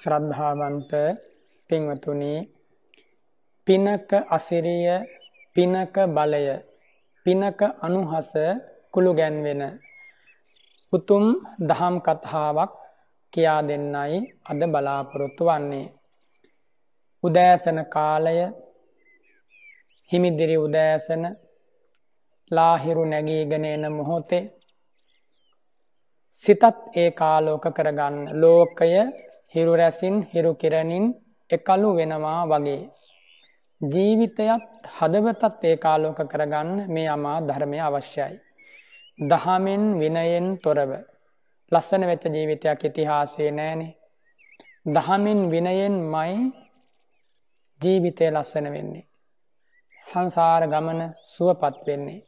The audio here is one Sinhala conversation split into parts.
ශ්‍රද්ධාවන්ත පින්වතුනි පිනක අසිරිය පිනක බලය පිනක අනුහස කුළු ගැන්වෙන උතුම් දහම් කතාවක් කියා දෙන්නයි අද බලාපොරොත්තු වන්නේ උදෑසන කාලය හිමිදිරි උදෑසන ලාහිරු නැගීගෙන එන මොහොතේ සිතත් ඒ කාලෝක කරගන්න ලෝකය හිරුරැසින් හිරුකිරණින් එකලු වෙනවා වගේ. ජීවිතයත් හදවතත් ඒකාලෝක කරගන්න මේ අමා ධර්මය අවශ්‍යයි. දහමෙන් විනයෙන් තොරව. ලස්සන වෙච්ච ජීවිතයක් ඉතිහාසේ නෑනේ. දහමින් විනයෙන් මයි ජීවිතය ලස්සන වෙන්නේ. සංසාර ගමන සුවපත් වෙන්නේ.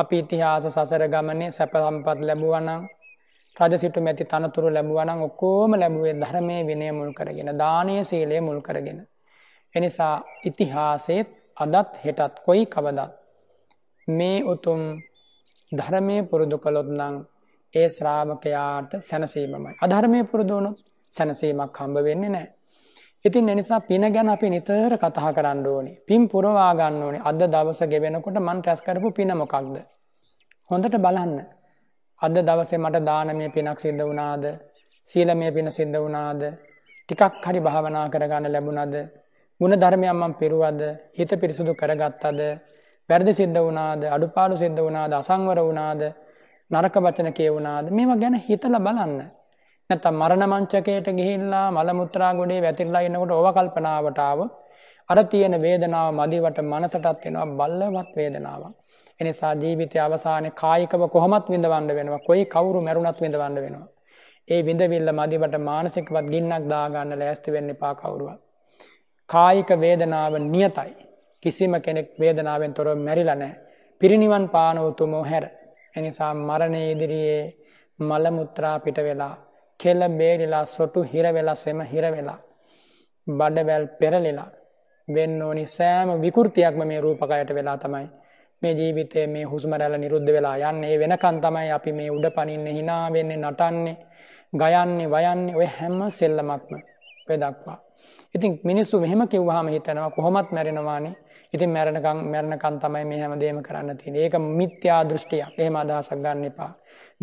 අපි ඉතිහාස සසර ගමනේ සැප සම්පත් ලැබුවනම් රජසිටු මැති තනතුරු ලැබුවනං ඔක්කෝම ලැබුවේ ධර්මය විනය මුල් කරගෙන දානය සීලය මුල් කරගෙන. එනිසා ඉතිහාසේත් අදත් හෙටත් කොයි කවදත්. මේ උතුම් ධර්මය පුරුදු කළොත්නං ඒ ශ්‍රාමකයාට සැනසීමමයි. අධර්මය පුරුදුණු සැනසීමක් හම්බ වෙන්නේ නෑ. ඉතින් එනිසා පින ගැන අපි නිතර කතා කරන්න ඕනි පින් පුරවාගන්න ඕනි අද දවස ගෙවෙනකොට මන් ටැස්කරපු පිනමොකක්ද. හොඳට බලන්න අද දවසේ මට දානමය පිනක් සිද්ධ වුණාද සීලමය පින සිද්ධ වුණාද ටිකක් හරි භාවනා කරගන්න ලැබුණද ගුණ ධර්මයම්මම් පිරුවද හිත පිරිසුදු කරගත්තද වැරදි සිද්ධ වුණාද අඩුපාඩු සිද්ධ වුණාද අසංවර වුණාද නරක වචන කියවුණාද මේවා ගැන හිතලා බලන්න නැත්තම් මරණ මංචකයට ගිහිල්ලා මල මුත්‍රා ගොඩේ වැතිරලා ඉනකොට ඕව කල්පනාවට ආව අර තියෙන වේදනාව මදිවට මනසටත් එනවා බල්ලවත් වේදනාවක් එනිසා ජීවිතය අවසානයේ කායිකව කොහොමත් විඳවන්න වෙනවා. කොයි කවුරු මැරුණත් විඳවන්න වෙනවා. ඒ විඳවිල්ල මදිවට මානසිකවත් ගින්නක් දාගන්න ලෑස්ති වෙන්න එපා කවුරුවත්. කායික වේදනාව නියතයි. කිසිම කෙනෙක් වේදනාවෙන් තොරව මැරිලා නැහැ. පිරිණිවන් පාන උතුම හැර. එනිසා මරණය ඉදිරියේ මල මුත්‍රා පිට වෙලා කෙල බේරිලා සොටු හිර වෙලා සෙම හිර වෙලා බඩවැල් පෙරලිලා වෙන්න ඕනි සෑම විකෘතියක්ම මේ රූපකයට වෙලා තමයි මේ ජීවිතේ මේ හුස්ම රැල්ල නිරුද්ධ වෙලා යන්නේ වෙනකන් තමයි අපි මේ උඩ පනින්නේ hina වෙන්නේ නටන්නේ ගයන්නේ වයන්නේ ඔය හැම සෙල්ලමක්ම ඔය දක්වා. ඉතින් මිනිස්සු මෙහෙම කිව්වහම හිතනවා කොහොමත් මැරෙනවානේ. ඉතින් මැරෙනකන් මැරෙනකන් තමයි මේ හැමදේම කරන්න තියෙන්නේ. ඒක මිත්‍යා දෘෂ්ටියක්. එහෙම අදහසක් ගන්න එපා.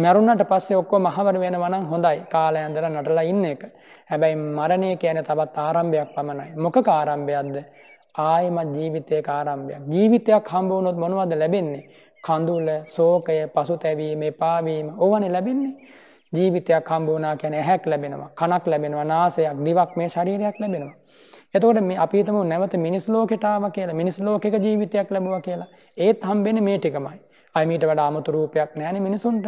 මැරුණට පස්සේ ඔක්කොම මහවර වෙනවා නම් හොඳයි. කාලය ඇඳලා නටලා ඉන්න එක. හැබැයි මරණය කියන්නේ තවත් ආරම්භයක් පමණයි. මොකක ආරම්භයක්ද? ආයෙමත් ජීවිතයක ආරම්භයක්. ජීවිතයක් හම්බ වුණොත් මොනවද ලැබෙන්නේ? කඳුල, ශෝකය, පසුතැවීම, එපාවීම ඕවනේ ලැබෙන්නේ. ජීවිතයක් හම්බ වුණා කියන්නේ ඇහැක් ලැබෙනවා, කනක් ලැබෙනවා, නාසයක්, දිවක් මේ ශරීරයක් ලැබෙනවා. එතකොට මේ අපි හිතමු නැවත මිනිස් ලෝකයට ආවා කියලා, මිනිස් ලෝකයක ජීවිතයක් ලැබුවා කියලා. ඒත් හම්බෙන්නේ මේ ටිකමයි. අය මීට වඩා අමතු රූපයක් නැහැනේ මිනිසුන්ට.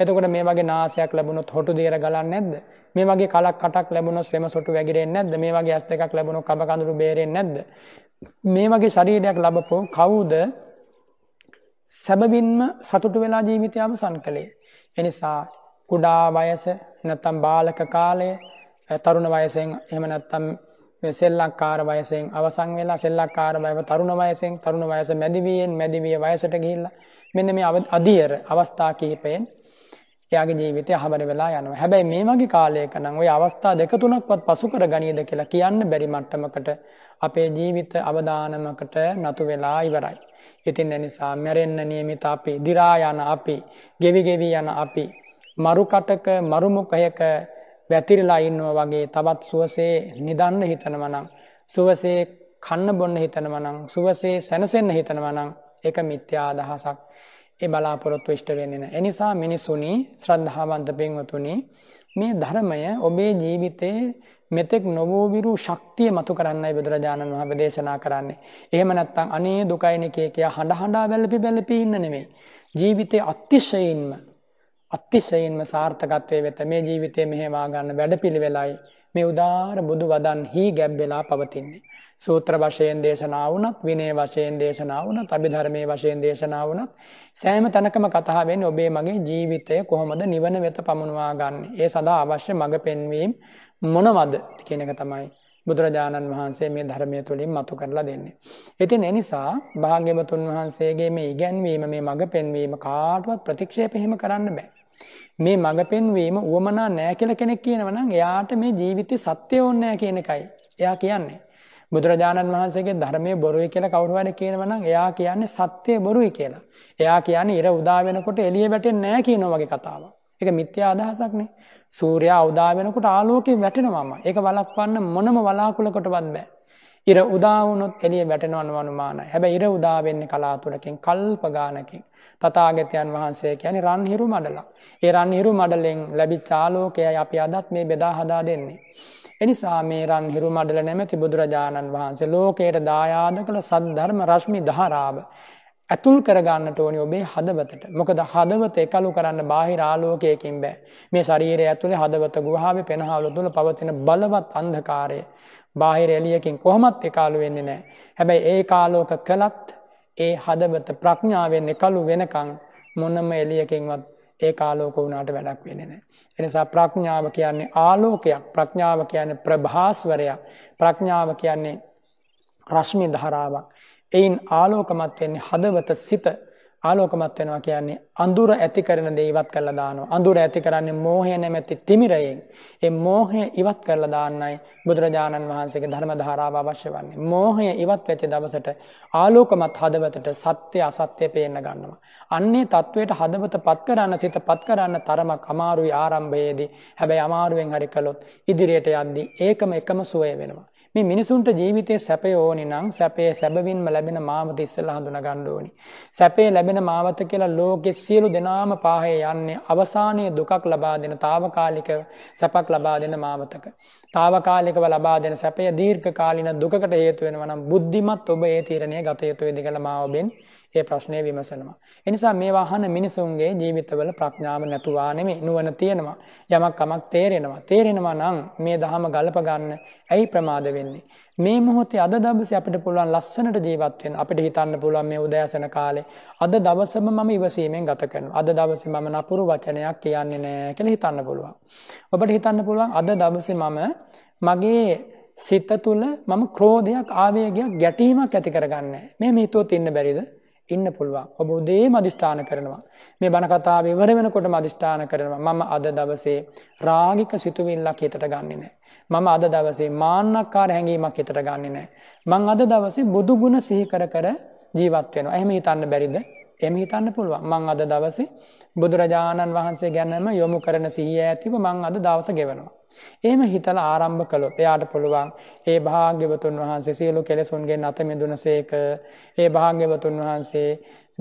එතකොට මේ වගේ නාසයක් ලැබුණොත් හොටු දේර ගලන්නේ නැද්ද? මේ වගේ කලක් කටක් ලැබුණොත් සෙම සොටු වැగిරෙන්නේ නැද්ද? මේ වගේ ඇස් දෙකක් ලැබුණොත් කබ කඳුළු බේරෙන්නේ නැද්ද? මේ වගේ ශරීරයක් ලැබපො කවුද සැබවින්ම සතුටු වෙලා ජීවිතය අවසන් කළේ? එනිසා කුඩා වයස නැත්තම් බාලක කාලය තරුණ වයසෙන් එහෙම නැත්තම් මේ සෙල්ලක්කාර වයසෙන් අවසන් වෙලා සෙල්ලක්කාර වයව තරුණ වයසෙන් තරුණ වයස මැදිවියෙන් මැදිවිය වයසට ගිහිල්ලා මෙන්න මේ අධියර අවස්ථා කිහිපයෙන් එයාගේ ජීවිතය අහබර වෙලා යනවා. හැබැයි මේ වගේ කාලයක නම් ওই අවස්ථා දෙක තුනක්වත් පසු කර ගනියද කියලා කියන්න බැරි මට්ටමකට අපේ ජීවිත අවදානමකට නතු වෙලා ඉවරයි. ඉතින් ඒ නිසා මැරෙන්න නියමිත අපි, දි รา යන අපි, ගෙවි ගෙවි යන අපි, මරුකටක මරුමුඛයක වැතිරලා ඉන්නවා වගේ තවත් සුවසේ නිදන්න හිතනවා නම්, සුවසේ කන්න බොන්න හිතනවා නම්, සුවසේ සැනසෙන්න හිතනවා නම් ඒක මිත්‍යා අදහසක්. ඒ බලාපොරොත්තු ඉෂ්ට වෙන්නේ නැහැ. ඒ නිසා මිනිසුනි ශ්‍රද්ධාවන්ත පින්වතුනි මේ ධර්මය ඔබේ ජීවිතේ මෙතෙක් නොවෝවිරු ශක්තිය මතු කරන්නයි බුදුරජාණන් වහන්සේ දේශනා කරන්නේ. එහෙම නැත්නම් අනේ දුකයිනේ කිය කියා හඬ හඬා වැළපි වැළපි ඉන්න නෙමෙයි. ජීවිතේ අතිශයින්ම අතිශයින්ම සාර්ථකත්වයේ වෙත මේ ජීවිතේ මෙහෙවා ගන්න වැඩපිළිවෙලයි මේ උදාාර බුදු වදන් හි ගැබ් වෙලා පවතින්නේ. සූත්‍ර වශයෙන් දේශනා වුණත් විනය වශයෙන් දේශනා වුණත් අභිධර්මයේ වශයෙන් දේශනා වුණත් සෑම තැනකම කතා වෙන්නේ ඔබේ මගේ ජීවිතය කොහොමද නිවන වෙත පමුණවා ගන්න. ඒ සඳහා අවශ්‍ය මඟ පෙන්වීම මොනවද කියන එක තමයි බුදුරජාණන් වහන්සේ මේ ධර්මය තුළින් මතු කරලා දෙන්නේ. ඉතින් එනිසා භාග්‍යවතුන් වහන්සේගේ මේ ඉගැන්වීම මේ මඟ පෙන්වීම කාටවත් ප්‍රතික්ෂේප එහෙම කරන්න බෑ. මේ මඟ පෙන්වීම උවමනා නෑ කියලා කෙනෙක් කියනවනම් එයාට මේ ජීවිතේ සත්‍ය ඕනේ නෑ කියන එකයි එයා කියන්නේ. බුදුරජාණන් වහන්සේගේ ධර්මයේ බොරුයි කියලා කවුරු හරි කියනවනම් එයා කියන්නේ සත්‍යය බොරුයි කියලා. එයා කියන්නේ ඉර උදා වෙනකොට එළිය වැටෙන්නේ නැහැ කියනවා වගේ කතාවක්. ඒක මිත්‍යා අදහසක් නේ. සූර්යා උදා වෙනකොට ආලෝකය වැටෙනවම ඒක වළක්වන්න මොනම වලාකුලකටවත් බෑ. ඉර උදා වුණොත් එළිය වැටෙනවන අනුමානයි. හැබැයි ඉර උදා වෙන්නේ කලාතුරකින් කල්ප ගානකින්. තථාගතයන් වහන්සේ කියන්නේ රන්හිරු මඩලක්. ඒ රන්හිරු මඩලෙන් ලැබිච්ච ආලෝකයයි අපි අදත් මේ බෙදා හදා දෙන්නේ. එනිසා මේ රන් හිරු මඩල නැමැති බුදුරජාණන් වහන්සේ ලෝකයට දායාද කළ සද්ධර්ම රශ්මි දහරාව ඇතුල් කරගන්නට ඕනි ඔබේ හදවතට මොකද හදවත එකලු කරන්න බාහිර ආලෝකයකින් බෑ මේ ශරීරය ඇතුළේ හදවත ගුහාවේ පෙනහවල තුල පවතින බලවත් අන්ධකාරය බාහිර එළියකින් කොහොමත් එකලු වෙන්නේ නැහැ හැබැයි ඒ කාලෝක කළත් ඒ හදවත ප්‍රඥාවෙන් එකලු වෙනකන් මොනම එළියකින්වත් ඒ ආලෝක වුණාට වැඩක් වෙන්නේ නැහැ. එනිසා ප්‍රඥාව කියන්නේ ආලෝකයක්, ප්‍රඥාව කියන්නේ ප්‍රභාස්වරයක්, ප්‍රඥාව කියන්නේ රශ්මි ධාරාවක්. එයින් ආලෝකමත් වෙන්නේ හදවත සිත. ආලෝකමත් වෙනවා කියන්නේ අඳුර ඇති කරන දේ ඉවත් කරලා දානවා. අඳුර ඇති කරන්නේ මෝහය නැමැති තිමිරයෙන්. ඒ මෝහය ඉවත් කරලා දාන්නයි බුදුරජාණන් වහන්සේගේ ධර්ම ධාරාව අවශ්‍ය වන්නේ. මෝහය ඉවත් වෙච්ච දවසට ආලෝකමත් හදවතට සත්‍ය අසත්‍ය පේන්න ගන්නවා. අන්නේ தത്വයට හදවත පත් කරන්න සිත පත් කරන්න තරමක් අමාරුයි ආරම්භයේදී. හැබැයි අමාරුවෙන් හරි කළොත් ඉදිරියට යද්දී ඒකම එකම සුවය වෙනවා. මේ මිනිසුන්ට ජීවිතය සැපය ඕනි නං සැපේ සැබවින්ම ලැබෙන මාවත ඉස්සලා හඳුන ගණ්ඩෝනි. සැපේ ලැබෙන මාවත කියලා ලෝකෙ සියලු දෙනාම පාහය යන්නේ අවසානය දුකක් ලබා දෙන තාවකාලික සැපක් ලබා දෙන මාවතක. තාවකාලිකව ලබා දෙන සැපය දීර්ඝ කාලින දුකට හේතුවෙනවනම් බුද්ධිමත් ඔබ ඒ තීරණය ගතයුතු වෙදිගල මාවබෙන්. ඒ ප්‍රශ්නය විමසනවා. එනිසා මේ වාහන මිනිසුන්ගේ ජීවිතවල ප්‍රඥාව නැතුවා නෙමේ නුවන තියෙනවා. යමක් කමක් තේරෙනවා. තේරෙනවා නම් මේ දහම ගලපගන්න ඇයි ප්‍රමාද වෙන්නේ. මේ මොහොතේ අද දවසේ අපිට පුළුවන් ලස්සනට ජීවත් වෙන්න අපිට හිතන්න පුළුවන් මේ උදෑසන කාලේ අද දවසම මම ඉවසීමෙන් ගත කරනවා අද දවසේ මම නපුරු වචනයක් කියන්නේ නැහැ කියලා හිතන්න පුළුවන් ඔබට හිතන්න පුළුවන් අද දවසේ මම මගේ සිත තුළ මම ක්‍රෝධයක් ආවේගයක් ගැටීමක් ඇති කරගන්නේ මේ මේ හිතුවත් ඉන්න බැරිද ඉන්න පුළුවන් ඔබ උදේම අධිෂ්ඨාන කරනවා මේ බණ කතාව ඉවර වෙනකොටම අධිෂ්ඨාන කරනවා මම අද දවසේ රාගික සිතුවිල්ලක් හිතට ගන්නෙ නැහැ මම අද දවසේ මාන්නක්කාර හැඟීමක් හිතට ගන්නෙ නැහැ මං අද දවසේ බුදු ගුණ සිහි කර කර ජීවත් වෙනවා එහෙම හිතන්න බැරිද එහෙම හිතන්න පුළුවන් මං අද දවසේ බුදුරජාණන් වහන්සේ ගැනම යොමු කරන සිහිය ඇතිව මං අද දවස ගෙවනවා එහෙම හිතල ආරම්භ කළොත් එයාට පුළුවන් ඒ භාග්‍යවතුන් වහන්සේ සියලු කෙලෙසුන්ගේ නතමිදුන සේක ඒ භාග්‍යවතුන් වහන්සේ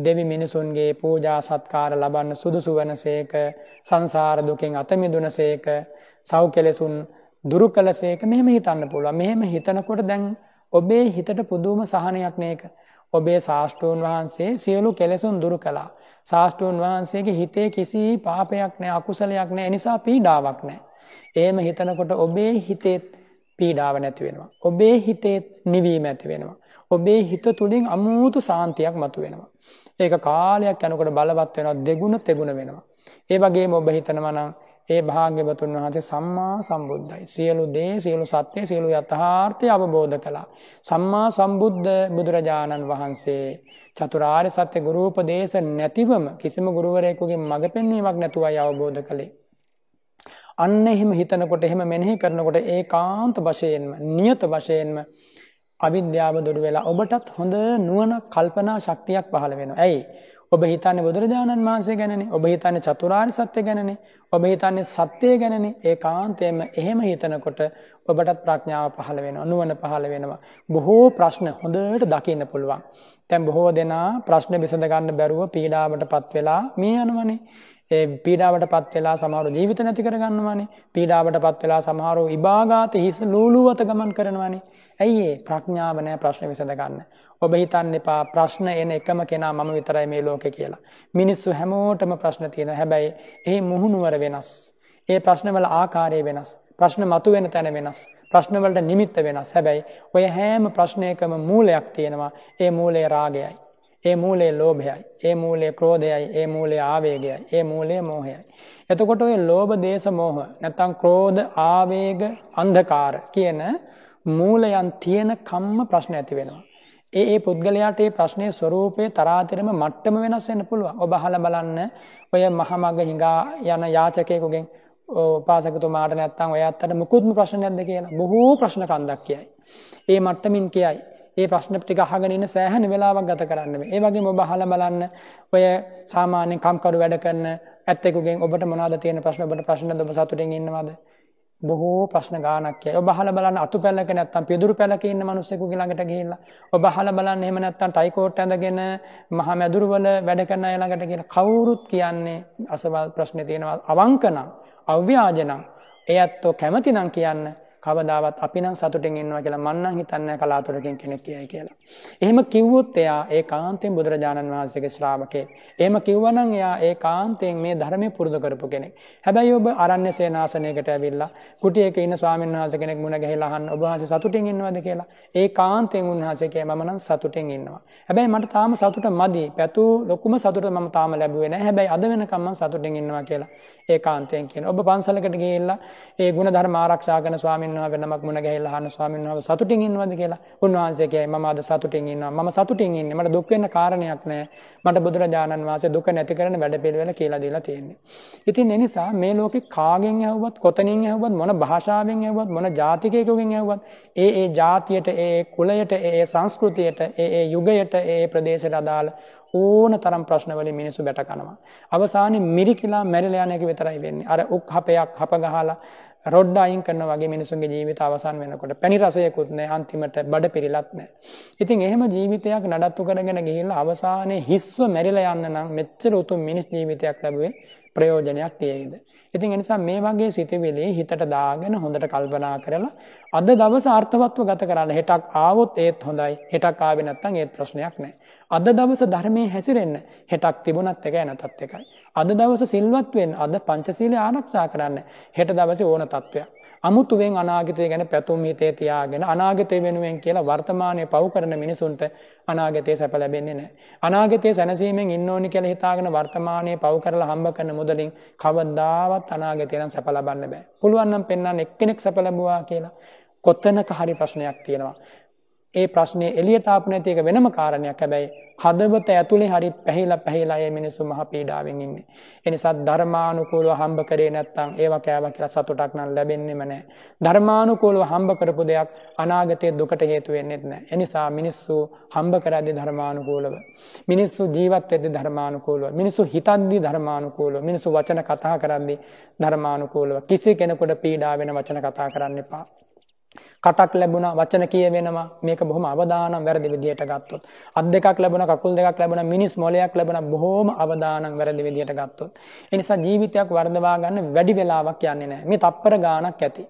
දෙවි මිනිසුන්ගේ පූජා සත්කාර ලබන්න සුදුසු වන සේක සංසාර දුකෙන් අතමිදුන සේක සව් කෙලෙසුන් දුරු කළ සේක මෙහෙම හිතන්න පුළුව මෙහෙම හිතනකොට දැන් ඔබේ හිතට පුදුවම සහනයක් මේක ඔබේ ශාෂ්ටූන් වහන්සේ සියලු කෙලෙසුන් දුරු කලා ශාෂ්ටූන් වහන්සේගේ හිතේ කිසි පාපයක් නෑ අකුසලයක් නෑ නිසා පීඩාවක් නෑ එහෙම හිතනකොට ඔබේ හිතේත් පීඩාව නැති වෙනවා. ඔබේ හිතේත් නිවීම ඇති වෙනවා. ඔබේ හිත තුළින් අමුතු සාන්තියක් මතු වෙනවා. ඒක කාලයක් යනකොට බලවත් වෙනවා දෙගුණ තෙගුණ වෙනවා. ඒ වගේම ඔබ හිතනවා නම් ඒ භාග්‍යවතුන් වහන්සේ සම්මා සම්බුද්ධයි. සියලු දේ, සියලු සත්‍ය, සියලු යථාර්ථය අවබෝධ කළා. සම්මා සම්බුද්ධ බුදුරජාණන් වහන්සේ චතුරාර්ය සත්‍ය ගුරු උපදේශ නැතිවම කිසිම ගුරුවරයෙකුගේ මඟ පෙන්වීමක් නැතුවයි අවබෝධ කළේ. අන්න එහෙම හිතනකොට එහෙම මෙනෙහි කරනකොට ඒ කාන්ත වශයෙන්ම නියත වශයෙන්ම අවිද්‍යාව දුරු වෙලා ඔබටත් හොඳ නුවණ කල්පනා ශක්තියක් පහළ වෙනවා. ඇයි? ඔබ හිතන්නේ බුදුරජාණන් වහන්සේ ගැනනේ. ඔබ හිතන්නේ චතුරාර්ය සත්‍ය ගැනනේ. ඔබ හිතන්නේ සත්‍යය ගැනනේ. ඒකාන්තයෙන්ම එහෙම හිතනකොට ඔබටත් ප්‍රඥාව පහළ වෙනවා. නුවණ පහළ වෙනවා. බොහෝ ප්‍රශ්න හොඳට දකින්න පුළුවන්. දැන් බොහෝ දෙනා ප්‍රශ්න විසඳ ගන්න බැරුව පීඩාවටපත් වෙලා මිය යනවනේ. ඒ පීඩාවට පත් වෙලා සමහරු ජීවිත නැති කරගන්නවානේ පීඩාවට පත් වෙලා සමහරු ඉබාගාත හිස ලූලුවත ගමන් කරනවානේ ඇයි ඒ ප්‍රඥාව නැහැ ප්‍රශ්න විසඳගන්න ඔබ හිතන්න එපා ප්‍රශ්න එන එකම කෙනා මම විතරයි මේ ලෝකේ කියලා මිනිස්සු හැමෝටම ප්‍රශ්න තියෙන හැබැයි ඒ මුහුණුවර වෙනස් ඒ ප්‍රශ්නවල ආකාරය වෙනස් ප්‍රශ්න මතුවෙන තැන වෙනස් ප්‍රශ්නවලට නිමිත්ත වෙනස් හැබැයි ඔය හැම ප්‍රශ්නයකම මූලයක් තියෙනවා ඒ මූලේ රාගයයි ඒ මූලේ ලෝභයයි ඒ මූලේ ක්‍රෝධයයි ඒ මූලේ ආවේගයයි ඒ මූලේ මෝහයයි එතකොට ඔය ලෝභ දේශ මෝහ නැත්තම් ක්‍රෝධ ආවේග අන්ධකාර කියන මූලයන් තියෙන කම්ම ප්‍රශ්න ඇති වෙනවා ඒ ඒ පුද්ගලයාට ඒ ප්‍රශ්නයේ ස්වરૂපයේ තරාතිරම මට්ටම වෙනස් වෙන්න පුළුවන් ඔබ අහලා බලන්න ඔය මහමග හිඟා යන යාචකයෙකුගෙන් පාසකතුමාට නැත්තම් ඔය අත්තට මුකුත්ම ප්‍රශ්න නැද්ද කියලා බොහෝ ප්‍රශ්න කන්දක් කියයි ඒ මට්ටමින් කියයි ඒ ප්‍රශ්න ටික අහගෙන ඉන්න සෑහෙන වෙලාවක් ගත කරන්න මේ. ඒ වගේම ඔබ අහලා බලන්න ඔය සාමාන්‍ය කම්කරු වැඩ කරන ඇත්තෙකුගෙන් ඔබට මොනවද තියෙන ප්‍රශ්න ඔබට ප්‍රශ්න ඔබ සතුටින් ඉන්නවද? බොහෝ ප්‍රශ්න ගානක් කියයි. ඔබ අහලා බලන්න අතු පැලක නැත්තම් පිදුරු පැලක ඉන්න මිනිස්සෙකුගේ ළඟට ගිහිල්ලා ඔබ අහලා බලන්න එහෙම නැත්තම් ටයිකෝට් ඇඳගෙන මහා මැදුරු වල වැඩ කරන අය ළඟට ගිහිල්ලා කවුරුත් කියන්නේ අසවල් ප්‍රශ්නේ තියෙනවා අවංකනම් අව්‍යාජනම් ඒ ඇත්තෝ කැමතිනම් කියන්න කවදාවත් අපි නම් සතුටින් ඉන්නවා කියලා මන්නම් හිතන්නේ කලාතුරකින් කෙනෙක් කියයි කියලා. එහෙම කිව්වොත් එයා ඒ කාන්තෙන් බුදුරජාණන් වහන්සේගේ ශ්‍රාවකේ. එහෙම කිව්වනම් එයා ඒ කාන්තෙන් මේ ධර්මය පුරුදු කරපු කෙනෙක්. හැබැයි ඔබ අරණ්‍ය සේනාසනයකට ඇවිල්ලා කුටියක ඉන්න ස්වාමීන් වහන්සේ කෙනෙක් මුණ ගැහිලා අහන්න ඔබ වහන්සේ සතුටින් ඉන්නවද කියලා. ඒ කාන්තෙන් උන්වහන්සේ කියයි මම නම් සතුටින් ඉන්නවා. හැබැයි මට තාම සතුට මදි. පැතු ලොකුම සතුට මම තාම ලැබුවේ නැහැ. හැබැයි අද වෙනකම් මම සතුටින් ඉන්නවා කියලා. ඒ කාන්තෙන් කියන. ඔබ පන්සලකට ගිහිල්ලා ඒ ගුණ ධර්ම ආරක්ෂා කරන ස්වාමීන් වෙනවා වෙනමක් මුණ ගැහිලා අහන ස්වාමීන් වහන්සේ සතුටින් ඉන්නවද කියලා. උන්වහන්සේ කියයි මම අද සතුටින් ඉන්නවා. මම සතුටින් ඉන්නේ. මට දුක් වෙන්න කාරණයක් නැහැ. මට බුදුරජාණන් වහන්සේ දුක නැති කරන වැඩපිළිවෙල කියලා දීලා තියෙන්නේ. ඉතින් ඒ නිසා මේ ලෝකේ කාගෙන් ඇහුවත්, කොතනින් ඇහුවත්, මොන භාෂාවෙන් ඇහුවත්, මොන ජාතිකයකින් ඇහුවත්, ඒ ඒ ජාතියට, ඒ කුලයට, ඒ සංස්කෘතියට, ඒ ඒ යුගයට, ඒ ප්‍රදේශයට අදාළ ඕන තරම් ප්‍රශ්නවලින් මිනිස්සු බැට කනවා. අවසානයේ මිරිකිලා මැරිලා යන එක විතරයි වෙන්නේ. අර උක් හපයක් හප ගහලා රොඩ්ඩ අයින් කරන වගේ මිනිසුන්ගේ ජීවිත අවසන් වෙනකොට පැණි රසයකුත්නෑ අන්තිමට බඩ පිරිලත්නෑ. ඉතින් එහෙම ජීවිතයක් නඩත්තු කරගෙන ගිහිල්ලා අවසානයේ හිස්ව මැරිලා යන්න නම් මෙච්චර උතුම් මිනිස් ජීවිතයක් ලැබුවේ ප්‍රයෝජනයක් තියෙද. ඉතින් එනිසා මේ වගේ සිතිවිලි හිතට දාගෙන හොඳට කල්පනා කරලා අද දවස අර්ථවත්ව ගත කරන්න හෙටක් ආවොත් ඒත් හොඳයි හෙටක් ආවෙනත්තං ඒත් ප්‍රශ්නයක් නෑ. අද දවස ධර්මය හැසිරෙන්න්න හෙටක් තිබුණත් එක ඇනතත් එකයි. අද දවස සිල්වත්වෙන් අද පංචසීලය ආරක්ෂා කරන්න හෙට දවස ඕන තත්ත්වයක්. අමුතුවෙන් අනාගතය ගැන පැතුම් හිතේ තියාගෙන අනාගතය වෙනුවෙන් කියලා වර්තමානය පව් කරන මිනිසුන්ට අනාගතය සැප ලැබෙන්නේ නෑ. අනාගතය සැනසීමෙන් ඉන්න ඕනි කියලා හිතාගෙන වර්තමානය පව් කරලා හම්බ කරන මුදලින් කවදාවත් අනාගතයනම් සැප ලබන්න බෑ. පුළුවන් නම් පෙන්වන්න එක්කෙනෙක් සැප ලැබුවා කියලා. කොත්තනක හරි ප්‍රශ්නයක් තියෙනවා. ඒ ප්‍රශ්නේ එළියට ආපු නැති එක වෙනම කාරණයක්. හැබැයි හදවත ඇතුලේ හරි පැහිලා පැහිලා මේ මිනිස්සු මහ පීඩාවෙන් ඉන්නේ. ඒ නිසා ධර්මානුකූලව හම්බ කරේ නැත්නම් ඒවා කෑවා කියලා සතුටක් නම් ලැබෙන්නේම නැහැ. ධර්මානුකූලව හම්බ කරපු දෙයක් අනාගතයේ දුකට හේතු වෙන්නේ නැහැ. ඒ නිසා මිනිස්සු හම්බ කරද්දී ධර්මානුකූලව මිනිස්සු ජීවත් වෙද්දී ධර්මානුකූලව මිනිස්සු හිතද්දී ධර්මානුකූලව මිනිස්සු වචන කතා කරද්දී ධර්මානුකූලව කිසි කෙනෙකුට පීඩා වෙන වචන කතා කරන්න එපා. කටක් ලැබුණා වචන කියවෙනවා මේක බොහොම අවදානම් වැරදි විදියට ගත්තොත් අත් දෙකක් ලැබුණා කකුල් දෙකක් ලැබුණා මිනිස් මොලයක් ලැබුණා බොහොම අවදානම් වැරදි විදියට ගත්තොත් ඒ නිසා ජීවිතයක් වර්ධවා ගන්න වැඩි වෙලාවක් යන්නේ නැහැ මේ තප්පර ගාණක් ඇති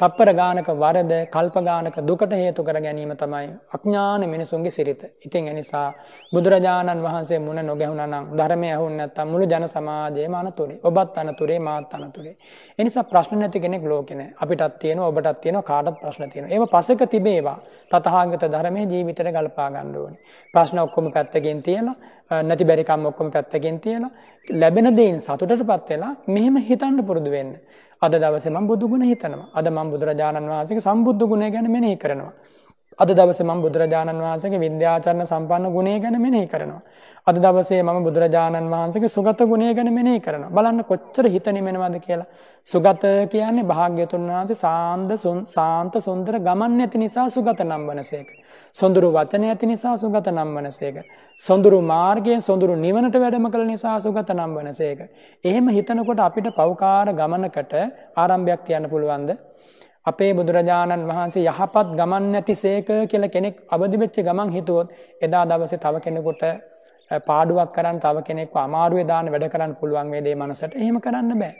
තප්පර ගානක වරද කල්ප ගානක දුකට හේතු කර ගැනීම තමයි අඥාන මිනිසුන්ගේ සිරිත ඉතින් ඒ නිසා බුදුරජාණන් වහන්සේ මුණ නොගැහුණා නම් ධර්මය අහුන්නේ නැත්තම් මුළු ජන සමාජයම අනතුරේ ඔබත් අනතුරේ මාත් අනතුරේ ඒ නිසා ප්‍රශ්න නැති කෙනෙක් ලෝකේ නැහැ අපිටත් තියෙනවා ඔබටත් තියෙනවා කාටවත් ප්‍රශ්න තියෙනවා. ඒව පසක තිබේවා. තථාගත ධර්මයේ ජීවිතයට ගලපා ගන්න ඕනේ. ප්‍රශ්න ඔක්කොම පැත්තකින් තියලා නැති බැරිකම් ඔක්කොම පැත්තකින් තියලා ලැබෙන දේෙන් සතුටටපත් වෙලා මෙහෙම හිතන්න පුරුදු වෙන්න. අද දවසේ මම බුදු ගුණ හිතනවා. අද මම බුදුරජාණන් වහන්සේගේ සම්බුද්ධ ගුණය ගැන මෙනෙහි කරනවා. අද දවසේ මම බුදුරජාණන් වහන්සේගේ විද්‍යාචරණ සම්පන්න ගුණය ගැන මෙනෙහි කරනවා. අද දවසේ මම බුදුරජාණන් වහන්සේගේ සුගත ගුණය ගැන මෙනෙහි කරනවා. බලන්න කොච්චර හිත නිමෙනවද කියලා. සුගත කියන්නේ භාග්‍යතුන් වහන්සේ සාන්ද සාන්ත සුන්දර ගමන් නැති නිසා සුගත නම් වනසේක. සොඳුරු වචන ඇති නිසා සුගත නම් වනසේක. සොඳුරු මාර්ගයෙන් සොඳුරු නිවනට වැඩම කළ නිසා සුගත නම් වනසේක. එහෙම හිතනකොට අපිට පෞකාර ගමනකට ආරම්භයක් තියන්න පුළුවන්ද? අපේ බුදුරජාණන් වහන්සේ යහපත් ගමන් නැති සේක කියල කෙනෙක් අවදිවෙච්ච ගමන් හිතුවොත් එදා දවසේ තව කෙනෙකුට පාඩුවක් කරන්න තව කෙනෙක්ව අමාරුවේ දාන වැඩ කරන්න පුළුවන් මේ දේ මනසට එහෙම කරන්න බෑ.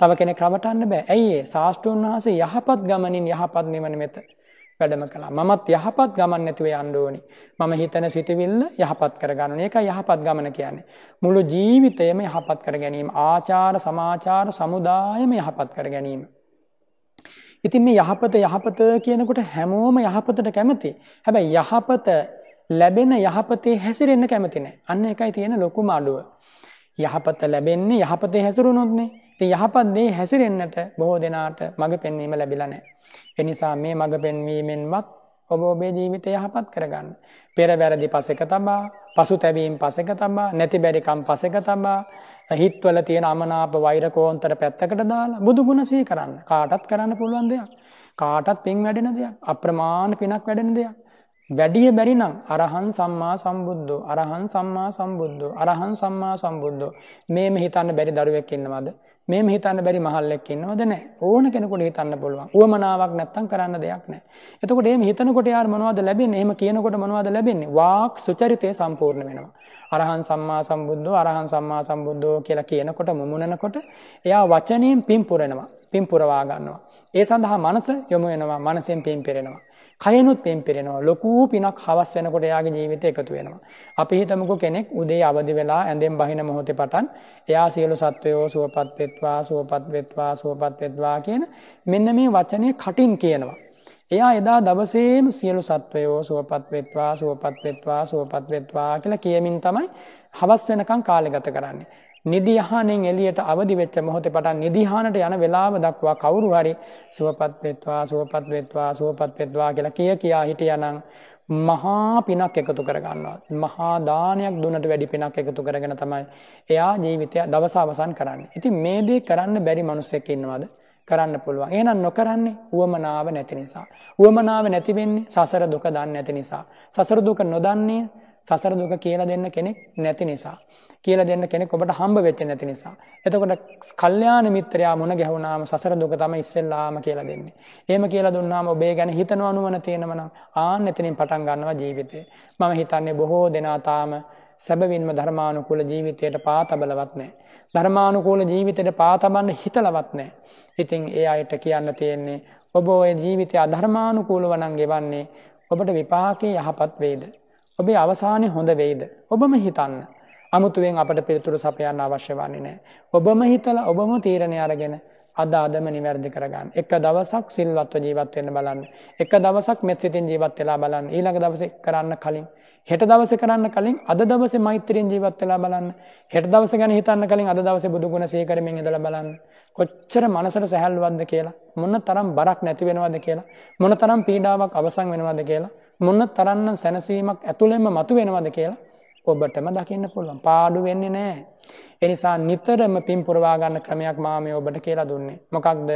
තව කෙනෙක් රවටන්න බෑ. ඇයි ඒ? සාස්තුන් වහන්සේ යහපත් ගමනින් යහපත් නිවන මෙත වැඩම කළා. මමත් යහපත් ගමන් නැතුව යන්න ඕනි. මම හිතන සිටවිල්ල යහපත් කරගන්න ඕනේ. ඒකයි යහපත් ගමන කියන්නේ. මුළු ජීවිතයම යහපත් කර ගැනීම, ආචාර, සමාචාර, සමුදායම යහපත් කර ගැනීම. ඉතින් මේ යහපත යහපත කියනකොට හැමෝම යහපතට කැමති. හැබැයි යහපත ලැබෙන යහපතේ හැසිරෙන්න්න කැමති නෑ අන්න එකයි තියෙන ලොකුම අඩුව. යහපත ලැබෙන්නේ යහපතේ හැසුරුණොත්නේ ති යහපත්දේ හැසිරෙන්න්නට බොහෝ දෙනාට මඟ පෙන්වීම ලැබිලනෑ. එනිසා මේ මඟ පෙන්වීමෙන්වත් ඔබ ඔබේ ජීවිත යහපත් කරගන්න. පෙර වැරදි පසෙක තබා පසු තැවීම් පසෙක තබා නැති බැරිකම් පසෙක තබා හිත්වල තියෙන අමනාප වෛරකෝන්තර පැත්තකට දාලා බුදුගුණ සී කරන්න කාටත් කරන්න පුළුවන් දෙයක්. කාටත් පින් වැඩෙන දෙයක් අප්‍රමාණ පිනක් වැඩෙන දෙයක්. වැඩිය බැරිනම් අරහන් සම්මා සම්බුද්ධෝ අරහන් සම්මා සම්බුද්ධෝ අරහන් සම්මා සම්බුද්ධෝ මේ මෙහිතන්න බැරි දරුවක් ඉන්නවද මේ මෙහිතන්න බැරි මහල්ලෙක් ඉන්නවද නෑ ඕන කෙනෙකුට හිතන්න පුළුවන් උවමනාවක් නැත්තම් කරන්න දෙයක් නෑ එතකොට මේ හිතනකොට යාර මොනවද ලැබෙන්නේ එහෙම කියනකොට මොනවද ලැබෙන්නේ වාක් සුචරිතය සම්පූර්ණ වෙනවා අරහන් සම්මා සම්බුද්ධෝ අරහන් සම්මා සම්බුද්ධෝ කියලා කියනකොට මුමුණනකොට එයා වචනයෙන් පිම්පුරෙනවා පිම්පුරවා ගන්නවා ඒ සඳහා මනස යොමු වෙනවා මනසෙන් පිම්පිරෙනවා කයනුත් පෙම්පෙරෙනවා ලොකූ පිනක් හවස් වෙනකොට එයාගේ ජීවිතය එකතු වෙනවා. අපි හිතමුකෝ කෙනෙක් උදේ අවදි වෙලා ඇඳෙන් බහින මොහොතේ පටන් එයා සියලු සත්වයෝ සුවපත් වෙත්වා සුවපත් වෙත්වා සුවපත් වෙත්වා කියන මෙන්න මේ වචනේ කටින් කියනවා. එයා එදා දවසේම සියලු සත්වයෝ සුවපත් වෙත්වා සුවපත් වෙත්වා සුවපත් වෙත්වා කියලා කියමින් තමයි හවස් වෙනකන් කාලය ගත කරන්නේ. නිදිහානෙන් එළියට අවදි වෙච්ච මොහොතේ පටන් නිදිහානට යන වෙලාව දක්වා කවුරු හරි සුවපත් වෙත්වා සුවපත් වෙත්වා සුවපත් වෙත්වා කියලා කිය කියා හිටියානම් මහා පිනක් එකතු කරගන්නවා. මහා දානයක් දුන්නට වැඩි පිනක් එකතු කරගෙන තමයි එයා ජීවිතය දවස අවසන් කරන්නේ. ඉතින් මේ දේ කරන්න බැරි මිනිස්සෙක් ඉන්නවද? කරන්න පුළුවන්. එහෙනම් නොකරන්නේ උවමනාව නැති නිසා. උවමනාව නැති වෙන්නේ සසර දුක දන්නේ නැති නිසා. සසර දුක නොදන්නේ සසර දුක කියලා දෙන්න කෙනෙක් නැති නිසා. කියලා දෙන්න කෙනෙක් ඔබට හම්බ වෙච්ච නැති නිසා. එතකොට කල්යාණ මිත්‍රයා මුණ ගැහුණාම සසර දුක තමයි ඉස්සෙල්ලාම කියලා දෙන්නේ. එහෙම කියලා දුන්නාම ඔබේ ගැන හිතන අනුමන තියෙනම නම් ආන්න එතනින් පටන් ගන්නවා ජීවිතේ. මම හිතන්නේ බොහෝ දෙනා තාම සැබවින්ම ධර්මානුකූල ජීවිතයට පාතබලවත් නෑ. ධර්මානුකූල ජීවිතයට පාතබන්න හිතලවත් නෑ. ඉතින් ඒ අයට කියන්න තියෙන්නේ ඔබ ඔය ජීවිතය අධර්මානුකූල වනන් ගෙවන්නේ ඔබට විපාකී යහපත් වේද. ඔබේ අවසානය හොඳ වෙයිද. ඔබම හිතන්න. අමුතුවෙන් අපට පිළිතුරු සපයන්න අවශ්‍ය වන්නේ නෑ. ඔබම හිතල ඔබම තීරණය අරගෙන අද අදම නිවැරදි කරගන්න. එක දවසක් සිල්වත්ව ජීවත්වවෙන්න බලන්න. එක දවසක් මෙත්සිතින් ජීවත් වෙලා බලන්න ඊළඟ දවස කරන්න කලින්. හෙට දවස කරන්න කලින් අද දවස මෛත්‍රයෙන් ජීවත් වෙලා බලන්න හෙට දවස ගැන හිතන්න කලින් අද දවස බුදුගුණ සේකරමින් ඉදල බලන්න කොච්චර මනසට සැහැල්වන්ද කියලා මොන්න තරම් බරක් නැති වෙනවද කියලා මොන තරම් පීඩාවක් අවසං වෙනවද කියලා මොන්න තරන්නම් සැනසීමක් ඇතුළෙම මතු වෙනවද කියලා ඔබටම දකින්න පුළුවන් පාඩු වෙන්නේ නෑ. එනිසා නිතරම පින් පුරවාගන්න ක්‍රමයක් මාමය ඔබට කියලා දුන්නේ. මොකක්ද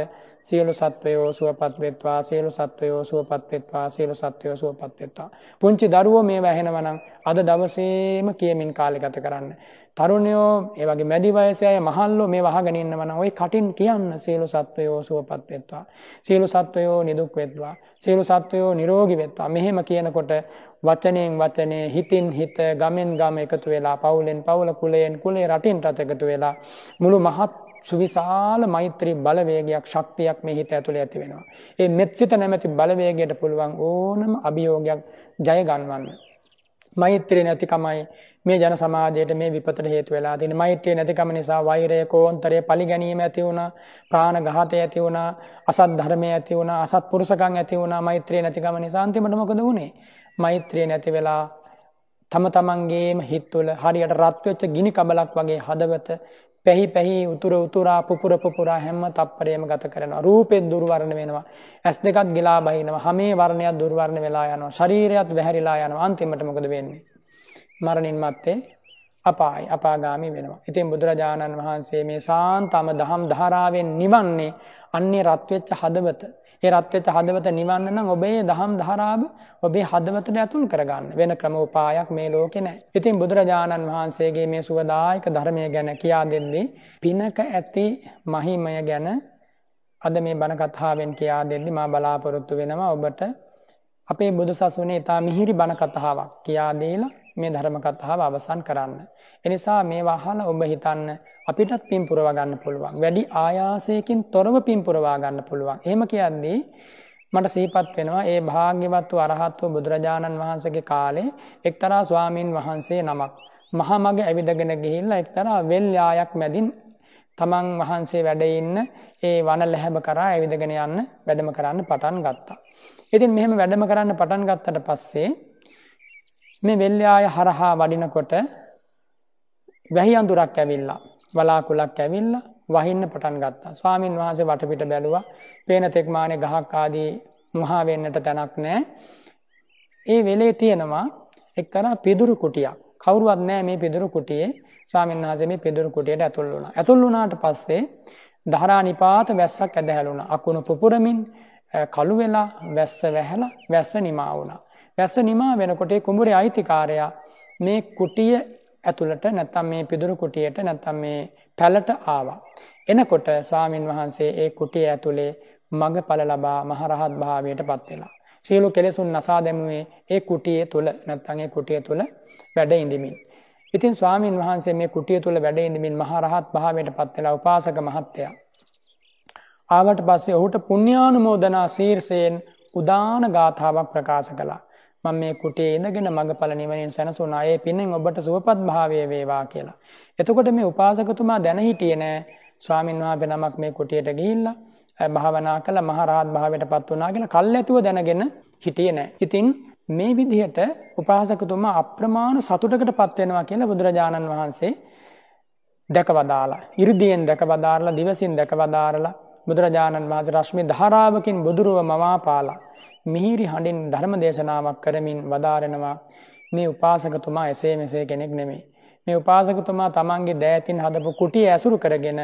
සියලු සත්වයෝ සුවපත්වෙත්වා සියලු සත්වයෝ සුවපත්වෙත්වා සියලු සත්වයෝ සුවපත්වෙත්වා. පුංචි දරුවෝ මේ වැහෙනවනම් අද දවසේම කියමින් කාලි ගත කරන්න. තරුණයෝ ඒ වගේ මැදි වයසය මහල්ලෝ මේ වහගෙන ඉන්නවනම් ওই කටින් කියන්න සියලු සත්වයෝ සුවපත් වෙත්වා සියලු සත්වයෝ නිදුක් වෙත්වා සියලු සත්වයෝ නිරෝගී වෙත්වා මෙහෙම කියනකොට වචනයෙන් වචනේ හිතින් හිත ගමෙන් ගම එකතු වෙලා පවුලෙන් පවුල කුලයෙන් කුලේ රටින් රට එකතු වෙලා මුළු මහත් සුවිශාල මෛත්‍රී බලවේගයක් ශක්තියක් මේ හිත ඇතුළේ ඇති වෙනවා. ඒ මෙත්සිත නැමැති බලවේගයට පුළුවන් ඕනම අභියෝගයක් ජය ගන්වන්න. මෛත්‍රය නැතිකමයි මේ ජන සමාජයට මේ විපතට හේතු වෙලා තියෙන මෛත්‍රය නැතිකම නිසා වෛරය කෝන්තරය පරිගැනීම ඇති වුණා ප්‍රාණ ඝාතය ඇති වුණා අසත් ධර්මය ඇති වුණා අසත් පුරුෂකම් ඇති වුණා මෛත්‍රය නැතිකම නිසා අන්තිමට මොකද වුනේ මෛත්‍රය නැති වෙලා තම තමන්ගේම හිත් තුළ හරියට රත් වෙච්ච ගිනි කබලක් වගේ හදවත පැහි පැහි උතුර උතුරා පුපුර පුපුරා හැම තප්පරේම ගත කරනවා රූපෙත් දුර්වරණ වෙනවා ඇස් දෙකත් ගිලා බහිනවා හමේ වර්ණයක් දුර්වරණ වෙලා යනවා ශරීරයත් වැහැරිලා යනවා අන්තිමට මොකද වෙන්නේ මරණින් මත්තේ අපායි අපාගාමි වෙනවා ඉතින් බුදුරජාණන් වහන්සේ මේ සාන්තම දහම් ධාරාවෙන් නිවන්නේ අන්නේ රත්වෙච්ච හදවත ඒ රත් වෙච්ච හදවත නිවන්න නම් ඔබේ දහම් ධාරාව ඔබේ හදවතට ඇතුල් කරගන්න වෙන ක්‍රමෝපායක් මේ ලෝකේ නැහැ. ඉතින් බුදුරජාණන් වහන්සේගේ මේ සුවදායක ධර්මය ගැන කියා දෙන්නේ පිනක ඇති මහිමය ගැන අද මේ බණ කතාවෙන් කියා දෙන්නේ මා බලාපොරොත්තු වෙනවා ඔබට අපේ බුදු සසුනේ ඊටා මිහිරි බණ කතාවක් කියා දීලා මේ ධර්මකතාව අවසන් කරන්න. එනිසා මේ වහල ඔබ හිතන්න අපිටත් පින් පුරවාගන්න පුළුවන්. වැඩි ආයාසයකින් තොරව පින් පුරවාගන්න පුළුවන්. එහෙම කියද්දී මට සීපත් වෙනවා ඒ භාග්‍යවත් වූ අරහත් වූ බුදුරජාණන් වහන්සේගේ කාලේ එක්තරා ස්වාමීන් වහන්සේ නමක් මහා මග ඇවිදගෙන ගිහිල්ලා එක්තරා වෙල් යායක් මැදින් තමන් වහන්සේ වැඩ ඉන්න ඒ වන ලැහැබ කරා ඇවිදගෙන යන්න වැඩම කරන්න පටන් ගත්තා. ඉතින් මෙහෙම වැඩම කරන්න පටන් ගත්තට පස්සේ මේ වෙල්්‍යආය හරහා වඩිනකොට වැහි අඳුරක් ඇවිල්ලා වලාකුලක් ඇවිල්ල වහින්න පටන් ගත්තා ස්වාමීන් වහන්සේ වටපිට බැලුවා පේන තෙක්මානය ගහක් ආදී මහා වෙන්නට තැනක් නෑ ඒ වෙලේ තියෙනවා එක්තර පිදුරු කුටියක් කවරුවත් නෑ මේ පිදුරු කුටියේ ස්වාමීන් වහසේ මේ පිදුරු කුටියට ඇතුල් වුණ ඇතුල් වුණාට පස්සේ දහරා නිපාත වැස්සක් ඇදහැලුණ අකුණු පුපුරමින් කළු වෙලා වැස්ස වැහැල වැස්ස නිමා වුණා වැස්ස නිමා වෙනකොටේ කුඹුරේ අයිතිකාරයා මේ කුටිය ඇතුළට නැත්තම් මේ පිදුරු කුටියට නැත්තම් මේ පැලට ආවා. එනකොට ස්වාමීන් වහන්සේ ඒ කුටිය ඇතුළේ මඟ පල ලබා මහරහත් භාවයට පත්වෙලා. සියලු කෙලෙසුන් නසා දැමුවේ ඒ කුටිය තුළ නැත්තන්ගේ කුටිය තුළ වැඩ ඉඳමින්. ඉතින් ස්වාමීන් වහන්සේ මේ කුටිය තුළ වැඩ ඉඳමින් මහරහත් භාවයට පත්වෙලා උපාසක මහත්තයා. ආවට පස්සේ ඔහුට පුුණ්‍යානුමෝදනා සීර්සයෙන් උදාන ගාථාවක් ප්‍රකාශ කලා. මම මේ කුටේ ඉඳගෙන මඟඵල නිවනින් සැනසුණා. ඒ පින්ෙන් ඔබට සුවපත් භාවය වේවා කියලා. එතකොට මේ උපාසකතුමා දැන හිටියේ නෑ ස්වාමීන් වහන්සේ නමක් මේ කුටියට ගිහිල්ලා භාවනා කළා මහරහත් භාවයට පත් වුණා කියලා කල්ැතුව දැනගෙන හිටියේ නෑ. ඉතින් මේ විදිහට උපාසකතුමා අප්‍රමාණ සතුටකට පත් වෙනවා කියලා බුදුරජාණන් වහන්සේ දැකවදාලා. 이르දීෙන් දැකවදාරලා, දිවසින් දැකවදාරලා බුදුරජාණන් වහන්සේ රශ්මි ධාරාවකින් බුදුරුව මවාපාලා මිහිරි හඬින් ධර්ම දේශනාවක් කරමින් වදාරෙනවා මේ උපාසකතුමා එසේ මෙසේ කෙනෙක් නෙමේ. මේ උපාසකතුමා තමන්ගේ දෑතින් හදපු කුටිය ඇසුරු කරගෙන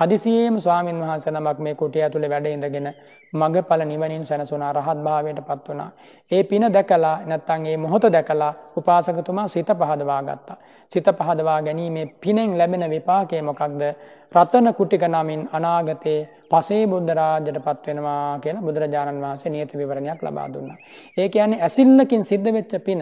හදිසියේම ස්වාමින් වහන්සේ නමක් මේ කුටිය ඇතුළේ වැඩ ඉඳගෙන මගඵල නිවනින් සැනසුනා රහත් භාවයට පත් වුණා. ඒ පින දැකලා නැත්තන් ඒ මොහොත දැකලා උපාසකතුමා සිත පහදවා ගත්තා. සිත පහදවා ගැනීමේ පිනෙන් ලැබෙන විපාකය මොකක්ද රතන කුටික නමින් අනාගතයේ පසේ බුද්ධරාජයට පත්වෙනවා කියලා බුදුරජාණන් වහන්සේ නියත විවරණයක් ලබා දුන්නා. ඒ කියන්නේ ඇසිල්ලකින් සිද්ධ වෙච්ච පින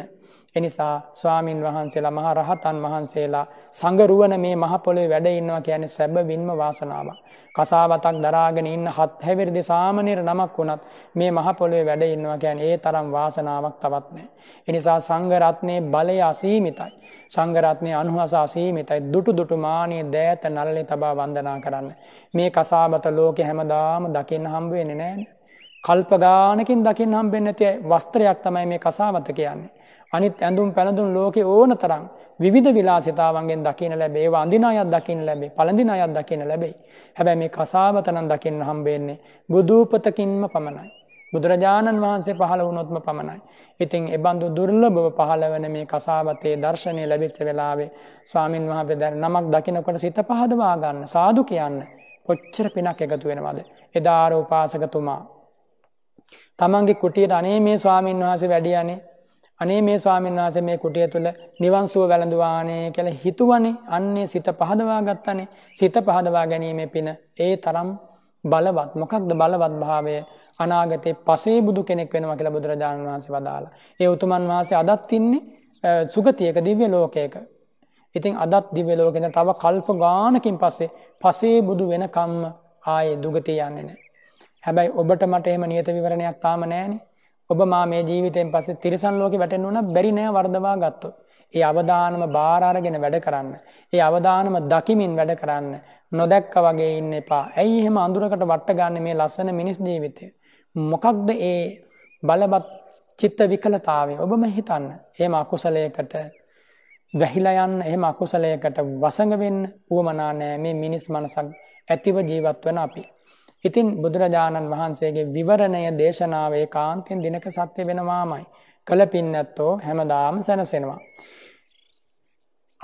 එනිසා ස්වාමීන් වහන්සේලා මහ රහතන් වහන්සේලා සඟරුවන මේ මහපොළොේ වැඩඉන්නවා කියන්නේ සැබවින්ම වාසනාව. කසාවතක් දරාගෙන ඉන්න හත් හැවිරිදි සාමනීර නමක් වුණත් මේ මහපොළොේ වැඩඉන්නවා කියැන් ඒ තරම් වාසනාවක් තවත් නෑ. එනිසා සංගරත්නයේ බලය අසීමිතයි. සංගරත්නය අනුහසා සීමිතයි දුටු දුටු මානයේ දෑත නල්ලි තබා වන්දනා කරන්න. මේ කසාබත ලෝකෙ හැමදාම දකින්න හම්බුවෙන නෑන. කල්පගානකින් දකිින් හම්බෙන් නැතිය වස්ත්‍රයක් තමයි මේ කසාවත කියන්නේ. අනිත් ඇඳුම් පැළඳුම් ලෝකෙ ඕන තරම් විධ විලාසිතාවන්ගෙන් දකින ලැබේ අඳිනායත් දකින්න ලැබේ පළඳින අයත් දකින ලැබෙයි හැබැයි මේ කසාවතනන් දකින්න හම්බෙන්නේ බුදූපතකින්ම පමණයි. බුදුරජාණන් වහන්සේ පහළ වුණොත්ම පමණයි. ඉතින් එබඳු දුර්ලභව පහළ වන මේ කසාවතේ දර්ශනය ලැබිච්ච වෙලාවේ ස්වාමින් වහන්සේ දැන් නමක් දකිනකොට සිත පහදවා ගන්න සාදු කියන්න කොච්චර පිනක් එකතු වෙනවද එදා ආර උපාසකතුමා තමන්ගේ කුටියට අනේ මේ ස්වාමින් වහන්සේ වැඩියනේ අනේ මේ ස්වාමීන් වහන්සේ මේ කුටිය තුළ නිවන් සුව වැළඳුවානේ කියලා හිතුවනේ අන්නේ සිත පහදවා ගත්තනේ සිත පහදවා ගැනීමේ පින ඒ තරම් බලවත් මොකක්ද බලවත් භාවය අනාගතේ පසේ බුදු කෙනෙක් වෙනවා කියලා බුදුරජාණන් වහන්සේ වදාලා. ඒ උතුමන් වහන්සේ අදත් ඉන්නේ සුගතියක දිව්‍ය ලෝකයක. ඉතින් අදත් දිව්‍ය ලෝකෙන තව කල්ප ගානකින් පස්සේ පසේ බුදු වෙනකම්ම ආයේ දුගතිය යන්නේ නැහැ. හැබැයි ඔබට මට එහෙම නියත විවරණයක් තාම නැහැනේ. ඔබ මා මේ ජීවිතයෙන් පස්සේ තිරිසන් ලෝකෙ වැටෙන්න උන බැරි නෑ වර්ධවා ගත්තොත්. ඒ අවදානම බාර අරගෙන වැඩ කරන්න. ඒ අවදානම දකිමින් වැඩ කරන්න. නොදැක්ක වගේ ඉන්න එපා. ඇයි එහෙම අඳුරකට වට ගන්න මේ ලස්සන මිනිස් ජීවිතය? මොකක්ද ඒ බලවත් චිත්ත විකලතාවය? ඔබම හිතන්න. එහෙම අකුසලයකට වැහිලා යන්න, එහෙම අකුසලයකට වසඟ වෙන්න උවමනා නෑ මේ මිනිස් මනසක් ඇතිව ජීවත් වෙන අපි. ඉතින් බුදුරජාණන් වහන්සේගේ විවරණය දේශනාවේ කාන්තෙන් දිනක සත්‍ය වෙනවාමයි. කළ පින්නැත්තෝ හැමදාම සැනසෙනවා.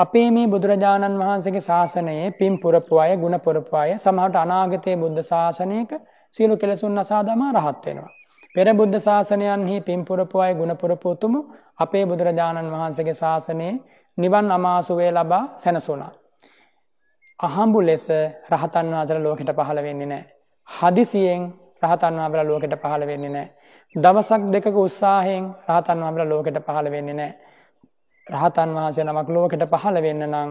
අපේ මේ බුදුරජාණන් වහන්සේගේ ශාසනයේ පින් පුරපු අය ගුණ පුරපු අය සමහට අනාගතයේ බුද්ධ ශාසනයක සියලු කෙලෙසුන් අසා දමා රහත් වෙනවා. පෙර බුද්ධ ශාසනයන්හි පින් පුරපු අය ගුණ පුරපු උතුමු අපේ බුදුරජාණන් වහන්සේගේ ශාසනයේ නිවන් අමාසුවේ ලබා සැනසුණා. අහම්බු ලෙස රහතන් වහන්සේලා ලෝකෙට පහළ වෙන්නේ නැහැ. හදිසියෙන් රහතන් වබල ලෝකෙට පහළ වෙන්නේ නෑ. දවසක් දෙකක උත්සාහයෙන් රහතන් වබල ලෝකෙට පහළ වෙන්නේ නෑ. රහතන් වහන්සේ නමක් ලෝකෙට පහළ වෙන්න නම්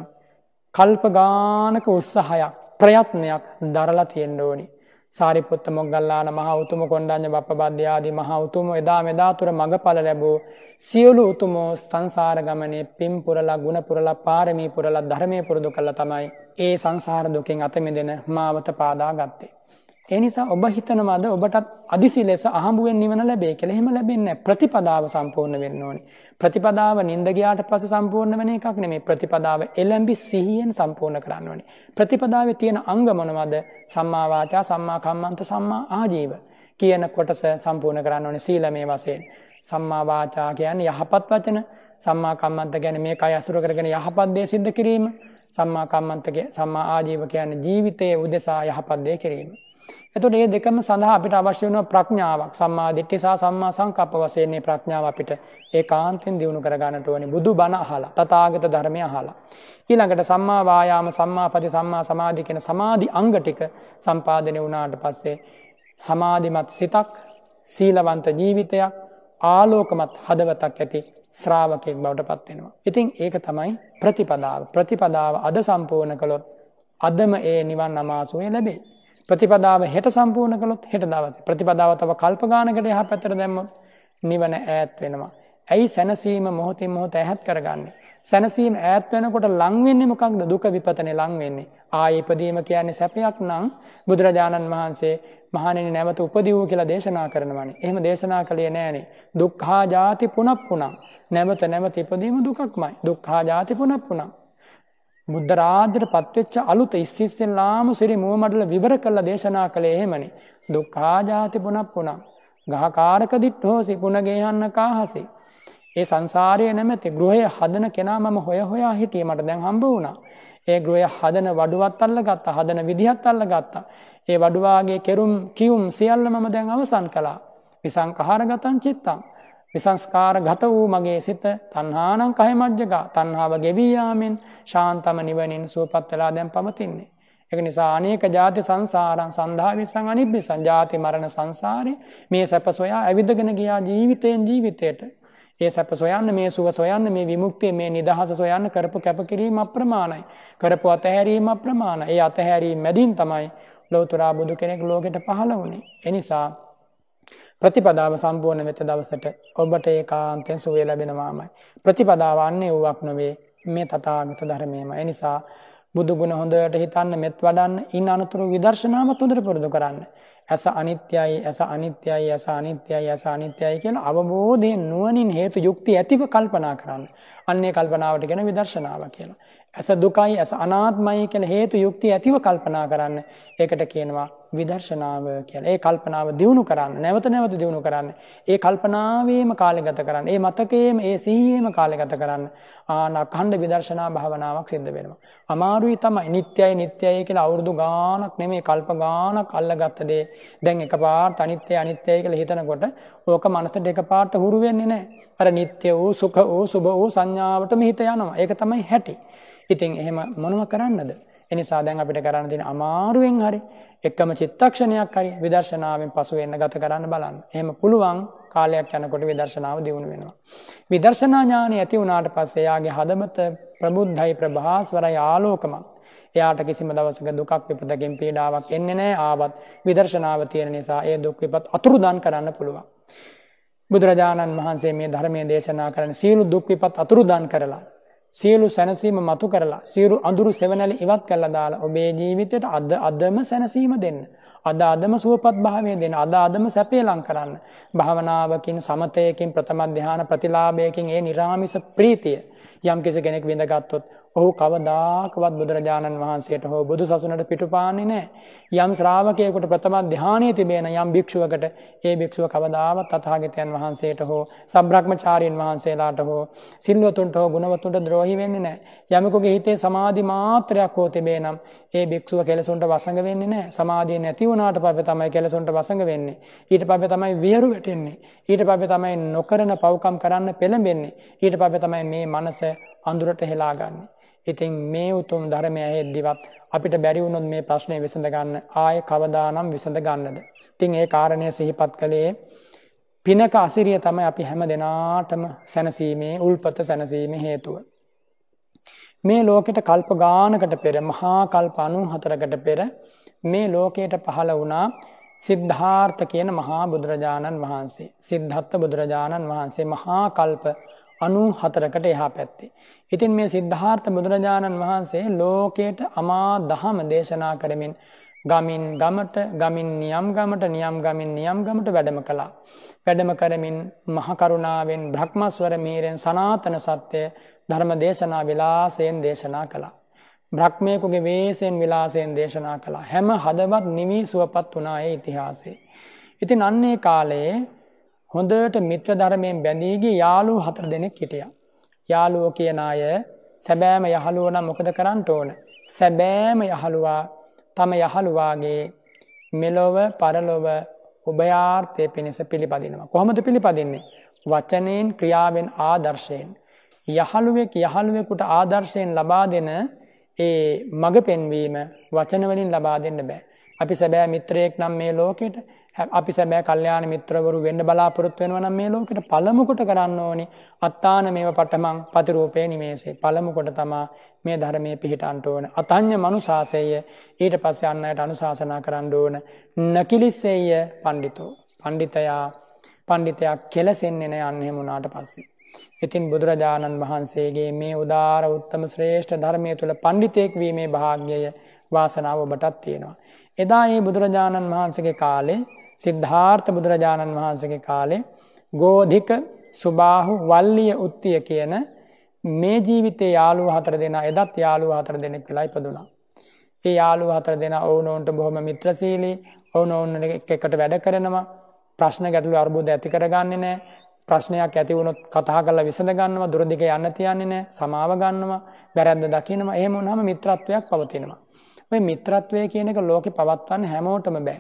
කල්ප ගානක උත්සාහයක් ප්‍රයත්නයක් දරලා තියෙන්න ඕනි. සාරිපපුත්ත මොගල්ලාන මහා උතුම කොණ්ඩාඥ බප්පබද්‍යාදී මහා උතුම එදා මෙදාතුර මඟඵල ලැබූ සියලු උතුමෝ සංසාර ගමනේ පින් පුරලා ගුණ පුරලා පාරමී පුරලා ධර්මය පුරුදු කළ තමයි ඒ සංසාර දුකෙන් අතමි දෙන මාවත පාදා ගත්තේ. ඒ නිසා ඔබ හිතනවාද ඔබටත් අදිසි ලෙස අහඹුවෙන් නිවන ලැබේ කියලා. එහෙම ලැබෙන්නේ ප්‍රතිපදාව සම්පූර්ණ වෙන්න ඕනේ. ප්‍රතිපදාව නිඳ ගියාට පස්සේ සම්පූර්ණ වෙන එකක් නෙමෙයි. ප්‍රතිපදාව එළඹි සිහියෙන් සම්පූර්ණ කරන්න ඕනේ. ප්‍රතිපදාවේ තියෙන අංග මොනවද? සම්මා වාචා, සම්මා කම්මන්ත, සම්මා ආජීව කියන කොටස සම්පූර්ණ කරන්න ඕනේ සීලමේ වශයෙන්. සම්මා වාචා කියන්නේ යහපත් වචන, සම්මා කම්මන්ත කියන්නේ මේ කය අසුර කරගෙන යහපත් දේ සිද්ධ කිරීම, සම්මා කම්මන්ත සම්මා ආජීව කියන්නේ ජීවිතයේ උදෙසා යහපත් දේ කිරීම. එතකොට මේ දෙකම සඳහා අපිට අවශ්‍ය වෙන ප්‍රඥාවක් සම්මා දිට්ඨිය සහ සම්මා සංකප්ප වශයෙන් මේ ප්‍රඥාව අපිට ඒකාන්තයෙන් දිනු කර ගන්නට ඕනේ බුදු බණ අහලා තථාගත ධර්මය අහලා ඊළඟට සම්මා වායාම සම්මා පති සම්මා සමාධි කියන සමාධි අංග ටික සම්පාදනය වුණාට පස්සේ සමාධිමත් සිතක් සීලවන්ත ජීවිතයක් ආලෝකමත් හදවතක් ඇති ශ්‍රාවකයෙක් බවට පත් වෙනවා. ඉතින් ඒක තමයි ප්‍රතිපදාව. ප්‍රතිපදාව අද සම්පූර්ණ කළොත් අදම ඒ නිවන් අමාසුවේ ලැබේ. ප්‍රතිපදාව හෙට සම්පූර්ණ කළොත් හෙට දවස ප්‍රතිපදාව තව කල්පගානකට යහ පැතර දැම්ම නිවන ඈත් වෙනවා. ඇයි සැනසීම මොහොතින් මොහොත ඇහැත් කරගන්න. සැනසීම ඈත් වෙනකොට ලංවෙන්නේ මොකක්ද දුක විපතන ලංවෙන්නේ. ආයපදීම කියන්නේ සැපයක් නං බුදුරජාණන් වහන්සේ මහනෙන නැවත උපදිවූ කියලා දේශනා කරනවනේ එහම දේශනා කළේ නෑනේ දුක්හා ජාති පුනක් පුනම් නැවත නැවත ඉපදීම දුකක්මයි දුක්හා ජාති පුනක් පුනම් බුද්ධරාජ්‍යට පත්වෙච්ච අලුත ඉස්සිස්සෙල්ලාම සිරි මුවමඩල විවර කරල දේශනා කළේ එහෙමනි. දුක්කාජාති පුනක් පුුණම්. ගහකාරක දිට් හෝසි පුුණගේහන්න කාහසේ. ඒ සංසාරය නැමැති ගෘහය හදන කෙනා මම හොය හොයා හිටිය මට දැන් හම්බ වුණා. ඒ ගෘහය හදන වඩුවත් අල්ල ගත්තා හදන විදිහත් අල්ල ගත්තා. ඒ වඩුවාගේ කෙරුම් කිවුම් සියල්ල මම දැන් අවසන් කළා. විසංකහාර ගතන් චිත්තම්. විසංස්කාර ගත වූ මගේ සිත තන්හානං කහමජ්ජක තන්හාාව ගෙවීයාමෙන්. ශාන්තම නිවනින් සුවපත් වෙලා දැන් පවතින්නේ. එක නිසා අනේක ජාති සංසාරන් සන්ධාවිසං අනිබ්බි සංජාති මරණ සංසාරය මේ සැප සොයා ඇවිදගෙන ගියා ජීවිතයෙන් ජීවිතයට. ඒ සැප සොයන්න මේ සුව සොයන්න මේ විමුක්තිය මේ නිදහස සොයන්න කරපු කැපකිරීම අප්‍රමාණයි. කරපු අතහැරීම අප්‍රමාණ. ඒ අතහැරීම මැදින් තමයි ලෝතුරා බුදු කෙනෙක් ලෝකෙට පහළ වුණේ. එනිසා ප්‍රතිපදාව සම්පූර්ණ වෙත දවසට ඔබට ඒ කාන්තෙන් සුවය ලැබෙනවාමයි. ප්‍රතිපදාවන්නේ වුවක් නොවේ මේ තතාගත ධර්මයම එනිසා බුදුගුණ හොඳට හිතන්න මෙත් වඩන්න ඉන් අනතුරු විදර්ශනාවත් හොඳට පුරදු කරන්න. ඇස අනිත්‍යයි ඇස අනිත්‍යයි ඇස අනිත්‍යයි ඇස අනිත්‍යයි කියන අවබෝධය නුවනින් හේතු යුක්ති ඇතිව කල්පනා කරන්න. අන්නේ කල්පනාවට ගැන විදර්ශනාව කියලා. ඇස දුකයි ඇස අනාත්මයි කියන හේතු යුක්ති ඇතිව කල්පනා කරන්න ඒකට කියනවා විදර්ශනාව කියලා. ඒ කල්පනාව දියුණු කරන්න, නැවත නැවත දියුණු කරන්න. ඒ කල්පනාවේම කාලය ගත කරන්න. ඒ මතකයේම ඒ සිහියේම කාලය ගත කරන්න. ආන අඛණ්ඩ විදර්ශනා භාවනාවක් සිද්ධ වෙනවා. අමාරුයි තමයි නිට්යයි නිට්යයි කියලා අවුරුදු ගාණක් නෙමෙයි කල්ප ගාණක් අල්ලගත්ත දේ. දැන් එකපාරට අනිත්‍ය අනිත්‍යයි කියලා හිතනකොට ඕක මනසට එකපාරට හුරු වෙන්නේ නැහැ. අර නිට්ය වූ සුඛ වූ සුභ වූ සංඥාවට මෙහිත යනවා. ඒක තමයි හැටි. ඉතින් එහෙම මොනව කරන්නද? එනිසා දැන් අපිට කරන්න තියෙන අමාරුවෙන් හරි එක්කම චිත්තක්ෂණයක් හරි විදර්ශනාවෙන් පසු එන්න ගත කරන්න බලන්න. එහෙම පුළුවන් කාලයක් යනකොට විදර්ශනාව දියුණු වෙනවා. විදර්ශනා ඥානය ඇති වුණාට පස්සේ එයාගේ හදමත ප්‍රබුද්ධයි ප්‍රභාස්වරයි ආලෝකමත්. එයාට කිසිම දවසක දුකක් විපතකින් පීඩාවක් එන්නේ නැහැ. ආවත් විදර්ශනාව තියෙන නිසා ඒ දුක් විපත් අතුරුදන් කරන්න පුළුවන්. බුදුරජාණන් වහන්සේ මේ ධර්මයේ දේශනා කරන සියලු දුක් විපත් අතුරුදන් කරලා සියලු සැනසීම මතු කරලා සියරු අඳුරු සෙවනැලි ඉවත් කල්ල දාලා ඔබේ ජීවිතයට අද අදම සැනසීම දෙන්න. අද අදම සුවපත් භාවය දෙන අද අදම සැපේලං කරන්න. භාවනාවකින් සමතයකින් ප්‍රථමධ්‍යාන ප්‍රතිලාභයකින් ඒ නිරාමිස ප්‍රීතිය යම් කිසි කෙනෙක් විඳගත්තොත් ඔහු කවදාකවත් බුදුරජාණන් වහන්සේට හෝ බුදු සසුනට පිටුපාන්නේ නෑ යම් ශ්‍රාවකයෙකුට ප්‍රථම ධානය තිබෙන යම් භික්ෂුවකට ඒ භික්ෂුව කවදාවත් අතාගතයන් වහන්සේට හෝ සබ්‍රහ්මචාරීන් වහන්සේලාට හෝ සිල්වතුන්ට හෝ ගුණවතුන්ට ද්‍රෝහි වෙන්නේ නෑ යමකුගේ හිතේ සමාධි මාත්‍රයක් හෝ තිබේ නම් ඒ භික්ෂුව කෙලසුන්ට වසඟ වෙන්නේ නෑ සමාධිය නැති වුණාට පස්සේ තමයි කෙලසුන්ට වසඟ වෙන්නේ ඊට පස්සේ තමයි විහෙරු වැටෙන්නේ ඊට පස්සේ තමයි නොකරන පව්කම් කරන්න පෙළඹෙන්නේ ඊට පස්සේ තමයි මේ මනස අඳුරට හෙලාගන්නේ ඉතින් මේ උතුම් ධර්මය එද්දිවත් අපිට බැරි වුණොත් මේ ප්‍රශ්නේ විසඳ ගන්න ආය කවදානම් විසඳ ගන්නද. ඉතින් ඒ කාරණය සිහිපත් කළේ පිනක අසිරිය තමයි අපි හැම දෙනාටම සැනසීමේ උල්පත සැනසීම හේතුව. මේ ලෝකෙට කල්ප ගානකට පෙර මහා කල්ප අනු හතරකට පෙර මේ ලෝකයට පහළ වුණා සිද්ධාර්ථ කියන මහා බුදුරජාණන් වහන්සේ සිද්ධත්ත බුදුරජාණන් වහන්සේ මහා කල්ප අනු හතරකට එහා පැත්තේ. ඉතින් මේ සිද්ධාර්ථ බුදුරජාණන් වහන්සේ ලෝකයට අමා දහම දේශනා කරමින් ගමින් ගමට ගමින් නියම් ගමට නියම් ගමින් නියම් ගමට වැඩම කළා. වැඩම කරමින් මහකරුණාවෙන් බ්‍රහ්මස්වර මීරෙන් සනාතන සත්‍යය ධර්ම දේශනා විලාසයෙන් දේශනා කළා. බ්‍රහ්මයකුගේ වේසයෙන් විලාසයෙන් දේශනා කළා. හැම හදවත් නිවී සුවපත් වනායේ ඉතිහාසේ. ඉතින් අන්නේ කාලයේ හොඳට මිත්‍ර ධර්මයෙන් බැඳීගේ යාලු හතර දෙනෙක් හිටියා. යාලුවෝ කියන අය සැබෑම යහළුවන මොකද කරන්නට ඕන. සැබෑම යහළුවා තම යහළුවාගේ මෙලොව පරලොව උභයාර්ථය පිණිස පිළිපදිනවා. කොහොමද පිළිපදින්නේ. වචනයෙන් ක්‍රියාවෙන් ආදර්ශයෙන්. යහළුවෙක් යහළුවෙකුට ආදර්ශයෙන් ලබා දෙන ඒ මඟ පෙන්වීම වචනවලින් ලබා දෙන්න බෑ. අපි සැබෑ මිත්‍රයෙක් නම් මේ ලෝකෙට අපි සැබෑ කල්්‍යයාන මිත්‍රවරු වෙන්න බලාපොරොත් වෙනවනම් මේ ලෝකට පළමුකොට කරන්න ඕනි අත්තාන මේ පටමං පතිරූපය නිමේසේ පළමුකොට තමා මේ ධර්මය පිහිටන්ට ඕන අතං්‍ය මනුසාසය ඊට පස්ස අන්නයට අනුශාසනා කරන්න ඕන නකිලිස්සේය පණ්ඩිතෝ පණ්ඩිතයා පණ්ඩිතයක් කෙලසෙන්න්නේෙන අන්නෙමුණට පස්සේ. ඉතින් බුදුරජාණන් වහන්සේගේ මේ උදාර උත්තම ශ්‍රේෂ්ඨ ධර්මය තුළ පණ්ඩිතයෙක් වීමේ භාග්‍යය වාසනාව ඔබටත් තියෙනවා. එදා ඒ බුදුරජාණන් වහන්සගේ කාලේ සිද්ධාර්ථ බුදුරජාණන් වහන්සගේ කාලේ ගෝධික සුබාහු වල්ලිය උත්තිය කියන මේ ජීවිතේ යාලු හතර දෙෙන එදත් යාලු හතර දෙනෙක් වෙලා ඉපදුනා. ඒ යාලු හතර දෙෙන ඔවුනෝන්ට බොහොම මිත්‍රසීලී ඔවුන ඔන්න එකට වැඩ කරනවා ප්‍රශ්න ගැටලු අර්බුද ඇති කරගන්නේ නෑ ප්‍රශ්නයක් ඇතිවුණොත් කතා කල විසඳගන්නවා දුරදික යන්න තියන්නේ නෑ සමාව ගන්නවා බැරැද්ද දකිනවා ඒම උනහම මිත්‍රත්වයක් පවතිනවා. ඔය මිත්‍රත්වය කියනක ලෝකෙ පවත්වන්න හැමෝටම බෑ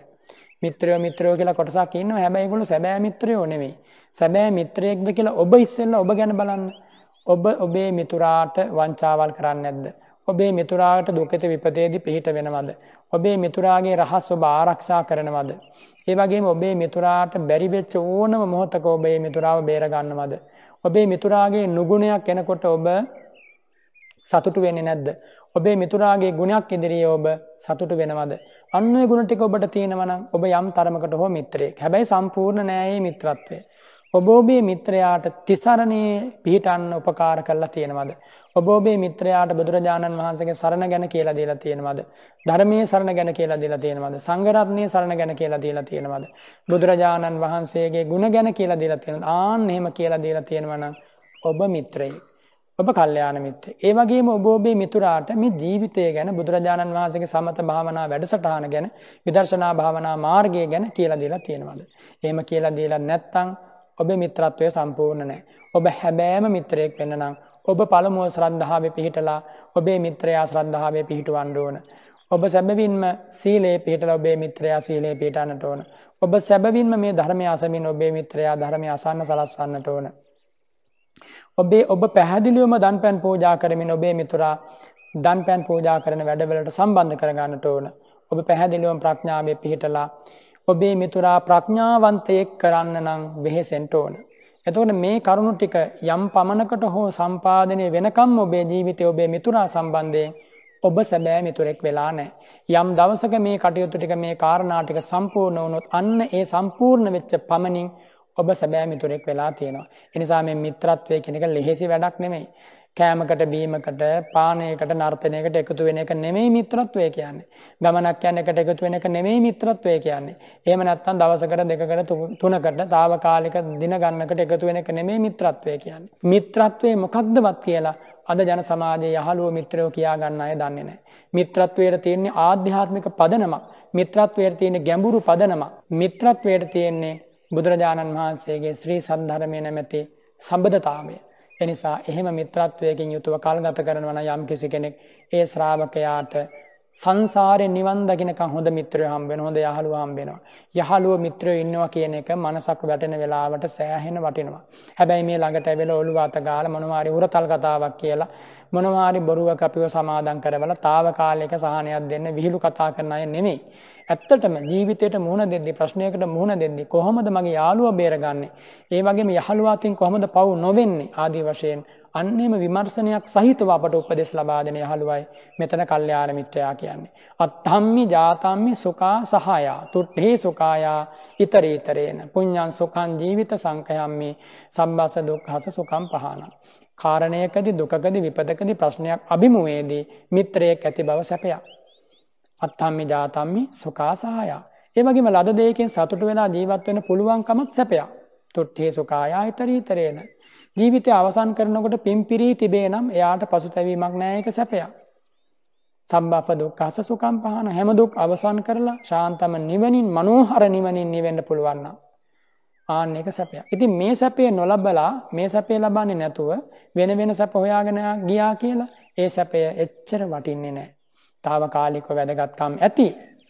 මිත්‍රයෝ මිත්‍රයෝ කියලා කොටසක් ඉන්නවා. හැබැයි ඒගොල්ලෝ සැබෑ මිත්‍රයෝ නෙමෙයි. සැබෑ මිත්‍රයෙක්ද කියලා ඔබ ඉස්සෙල්ලා ඔබ ගැන බලන්න. ඔබ ඔබේ මිතුරාට වංචාවල් කරන්නේ නැද්ද? ඔබේ මිතුරාට දුකිත විපතේදී පිහිට වෙනවද? ඔබේ මිතුරාගේ රහස් ඔබ ආරක්ෂා කරනවද? ඒ වගේම ඔබේ මිතුරාට බැරි වෙච්ච ඕනම මොහොතක ඔබේ මිතුරාව බේර ගන්නවද? ඔබේ මිතුරාගේ නුගුණයක් එනකොට ඔබ සතුටු වෙන්නේ නැද්ද? ඔබේ මිතුරාගේ ගුණයක් ඉදිරියේ ඔබ සතුටු වෙනවද? අන්න ඒ ගුණ ටික ඔබට තියෙනවා නම් ඔබ යම් තරමකට හෝ මිත්‍රයෙක්. හැබැයි සම්පූර්ණ නෑ මේ මිත්‍රත්වය. ඔබ ඔබේ මිත්‍රයාට තිසරණේ පිහිටන්න උපකාර කරලා තියෙනවද? ඔබ ඔබේ මිත්‍රයාට බුදුරජාණන් වහන්සේගේ සරණ ගැන කියලා දීලා තියෙනවද? ධර්මයේ සරණ ගැන කියලා දීලා තියෙනවද? සංඝ රත්නයේ සරණ ගැන කියලා දීලා තියෙනවද? බුදුරජාණන් වහන්සේගේ ගුණ ගැන කියලා දීලා තියෙනවද? ආන් එහෙම කියලා දීලා තියෙනවා නම් ඔබ මිත්‍රයෙක්. ඔබ කල්යාණ මිත්‍රයෙක්. ඒ වගේම ඔබ ඔබේ මිතුරාට මේ ජීවිතය ගැන බුදුරජාණන් වහන්සේගේ සමත භාවනා වැඩසටහන ගැන විදර්ශනා භාවනා මාර්ගය ගැන කියලා දීලා තියෙනවද? එහෙම කියලා දීලා නැත්නම් ඔබේ මිත්‍රත්වය සම්පූර්ණ නැහැ. ඔබ හැබෑම මිත්‍රයෙක් වෙන්න නම් ඔබ පළමුව ශ්‍රද්ධාවේ පිහිටලා ඔබේ මිත්‍රයා ශ්‍රද්ධාවේ පිහිටවන්න ඕන. ඔබ සැබවින්ම සීලේ පිහිටලා ඔබේ මිත්‍රයා සීලේ පිහිටන්නට ඕන. ඔබ සැබවින්ම මේ ධර්මය අසමින් ඔබේ මිත්‍රයා ධර්මය අසන්න සලස්වන්නට ඕන. ඔබේ ඔබ පැහැදිලිවම දන් පැන් පෝජා කරමින් ඔබේ මිතුරා දන් පැන් පෝජා කරන වැඩවලට සම්බන්ධ කරගන්නට ඕන. ඔබ පැහැදිලිවම ප්‍රඥාවය පිහිටලා ඔබේ මිතුරා ප්‍රඥාවන්තයෙක් කරන්න නම් වෙහෙසෙන්ට ඕන. එතවට මේ කරුණු ටික යම් පමණකට හෝ සම්පාධනය වෙනකම් ඔබේ ජීවිතය ඔබේ මිතුරා සම්බන්ධයෙන් ඔබ සැබෑ මිතුරෙක් වෙලා නෑ. යම් දවසක මේ කටයුතු ටික මේ කාරණාටික සම්පූර්ණ වුණොත් අන්න ඒ සම්පූර්ණ වෙච්ච පමණින් ඔබ සැබෑ මිතුරෙක් වෙලා තියෙනවා. එනිසා මේ මිත්‍රත්වය කියන එක ලෙහෙසි වැඩක් නෙමෙයි. කෑමකට බීමකට පානයකට නර්තනයකට එකතු වෙන එක නෙමෙයි මිත්‍රත්වය කියන්නේ. ගමනක් යන එකට එකතු වෙන එක නෙමෙයි මිත්‍රත්වය කියන්නේ. එහෙම නැත්නම් දවසකට දෙකකට තුනකට తాවකාලික දින ගන්නකට එකතු වෙන එක නෙමෙයි මිත්‍රත්වය කියන්නේ. මිත්‍රත්වය මොකක්දවත් කියලා අද ජන සමාජයේ යහළුව මිත්‍රයෝ කියා ගන්න අය දන්නේ නැහැ. මිත්‍රත්වයට තියෙන්නේ ආධ්‍යාත්මික පදනමක්. මිත්‍රත්වයට තියෙන්නේ ගැඹුරු පදනමක්. මිත්‍රත්වයට තියෙන්නේ බුදුරජාණන් වහන්සේගේ ශ්‍රී සද්ධරමය නැමැති සබඳතාවය. එනිසා එහෙම මිත්‍රත්වයකින් යුතුව කල්ගත කරනවන යම් කිසි කෙනෙක් ඒ ශ්‍රාවකයාට සංසාරය නිවන්දගෙනක හොඳ මිත්‍රය හම්බෙන හොඳ යහළු හම්බෙනවා. යහළුව මිත්‍රය ඉන්නවා කියන එක මනසක් වැටෙන වෙලාවට සෑහෙන වටිනවා. හැබැයි මේ ළඟට ඇවෙල ඔලු අතගාල මොනවාරි උරතල් කතාවක් කියලා මොනවාරි බොරුව කපිව සමාදන් කරවල තාව කාලයක සහනයක් දෙන්න විහිළු කතා කරන අය නෙමෙයි. ඇත්තටම ජීවිතයට මුහුණ දෙද්දි ප්‍රශ්නයකට මුහුණ දෙද්දි කොහොමද මගේ යාළුවා බේරගන්නේ? ඒ වගේම යහළුවා අතින් කොහොමද පව් නොවෙන්නේ? ආදී වශයෙන් අන්නේම විමර්ශනයක් සහිතව අපට උපදෙස් ලබා දෙන යහළුවයි මෙතන කල්යාර මිත්‍රයා කියන්නේ. අත්හම්මි ජාතම්මි සුකා සහයා තුට්හේ සුකායා ඉතරීතරේන පුඤ්ඤං සුඛං ජීවිත සංඛයම්මි සම්බස දුක්ඛස සුඛං පහන. කාරණයකදී දුකකදී විපතකදී ප්‍රශ්නයක් අභිමුවේදී මිත්‍රයෙක් ඇති බව සැපයක්. අත්තම්මි ජාතම්මි සුකාසායා. ඒවගේම ලද දෙයකෙන් සතුට වෙලා ජීවත් වෙන පුළුවන්කමත් සැපයා. තොට්ටේ සුකායා හිතරීතරේන. ජීවිතය අවසන් කරනකොට පිම්පිරී තිබේ නම් එයාට පසුතැවීමක් නෑයක සැපයා. සම්බප දුක් අස සුකම් පහන හැමදුක් අවසන් කරලා ශාන්තම නිවනින් මනෝහර නිවනින් නිවෙන්න පුළුවන්න. ආන්න එක සැපය. ඉතින් මේ සැපේ නොලබලා මේ සැපේ ලබන්නේ නැතුව වෙන වෙන සැප හොයාගෙන ගියා කියලා ඒ සැපය එච්චර වටින්නේ නෑ. తాවකාලිකව වැදගත්කම් ඇති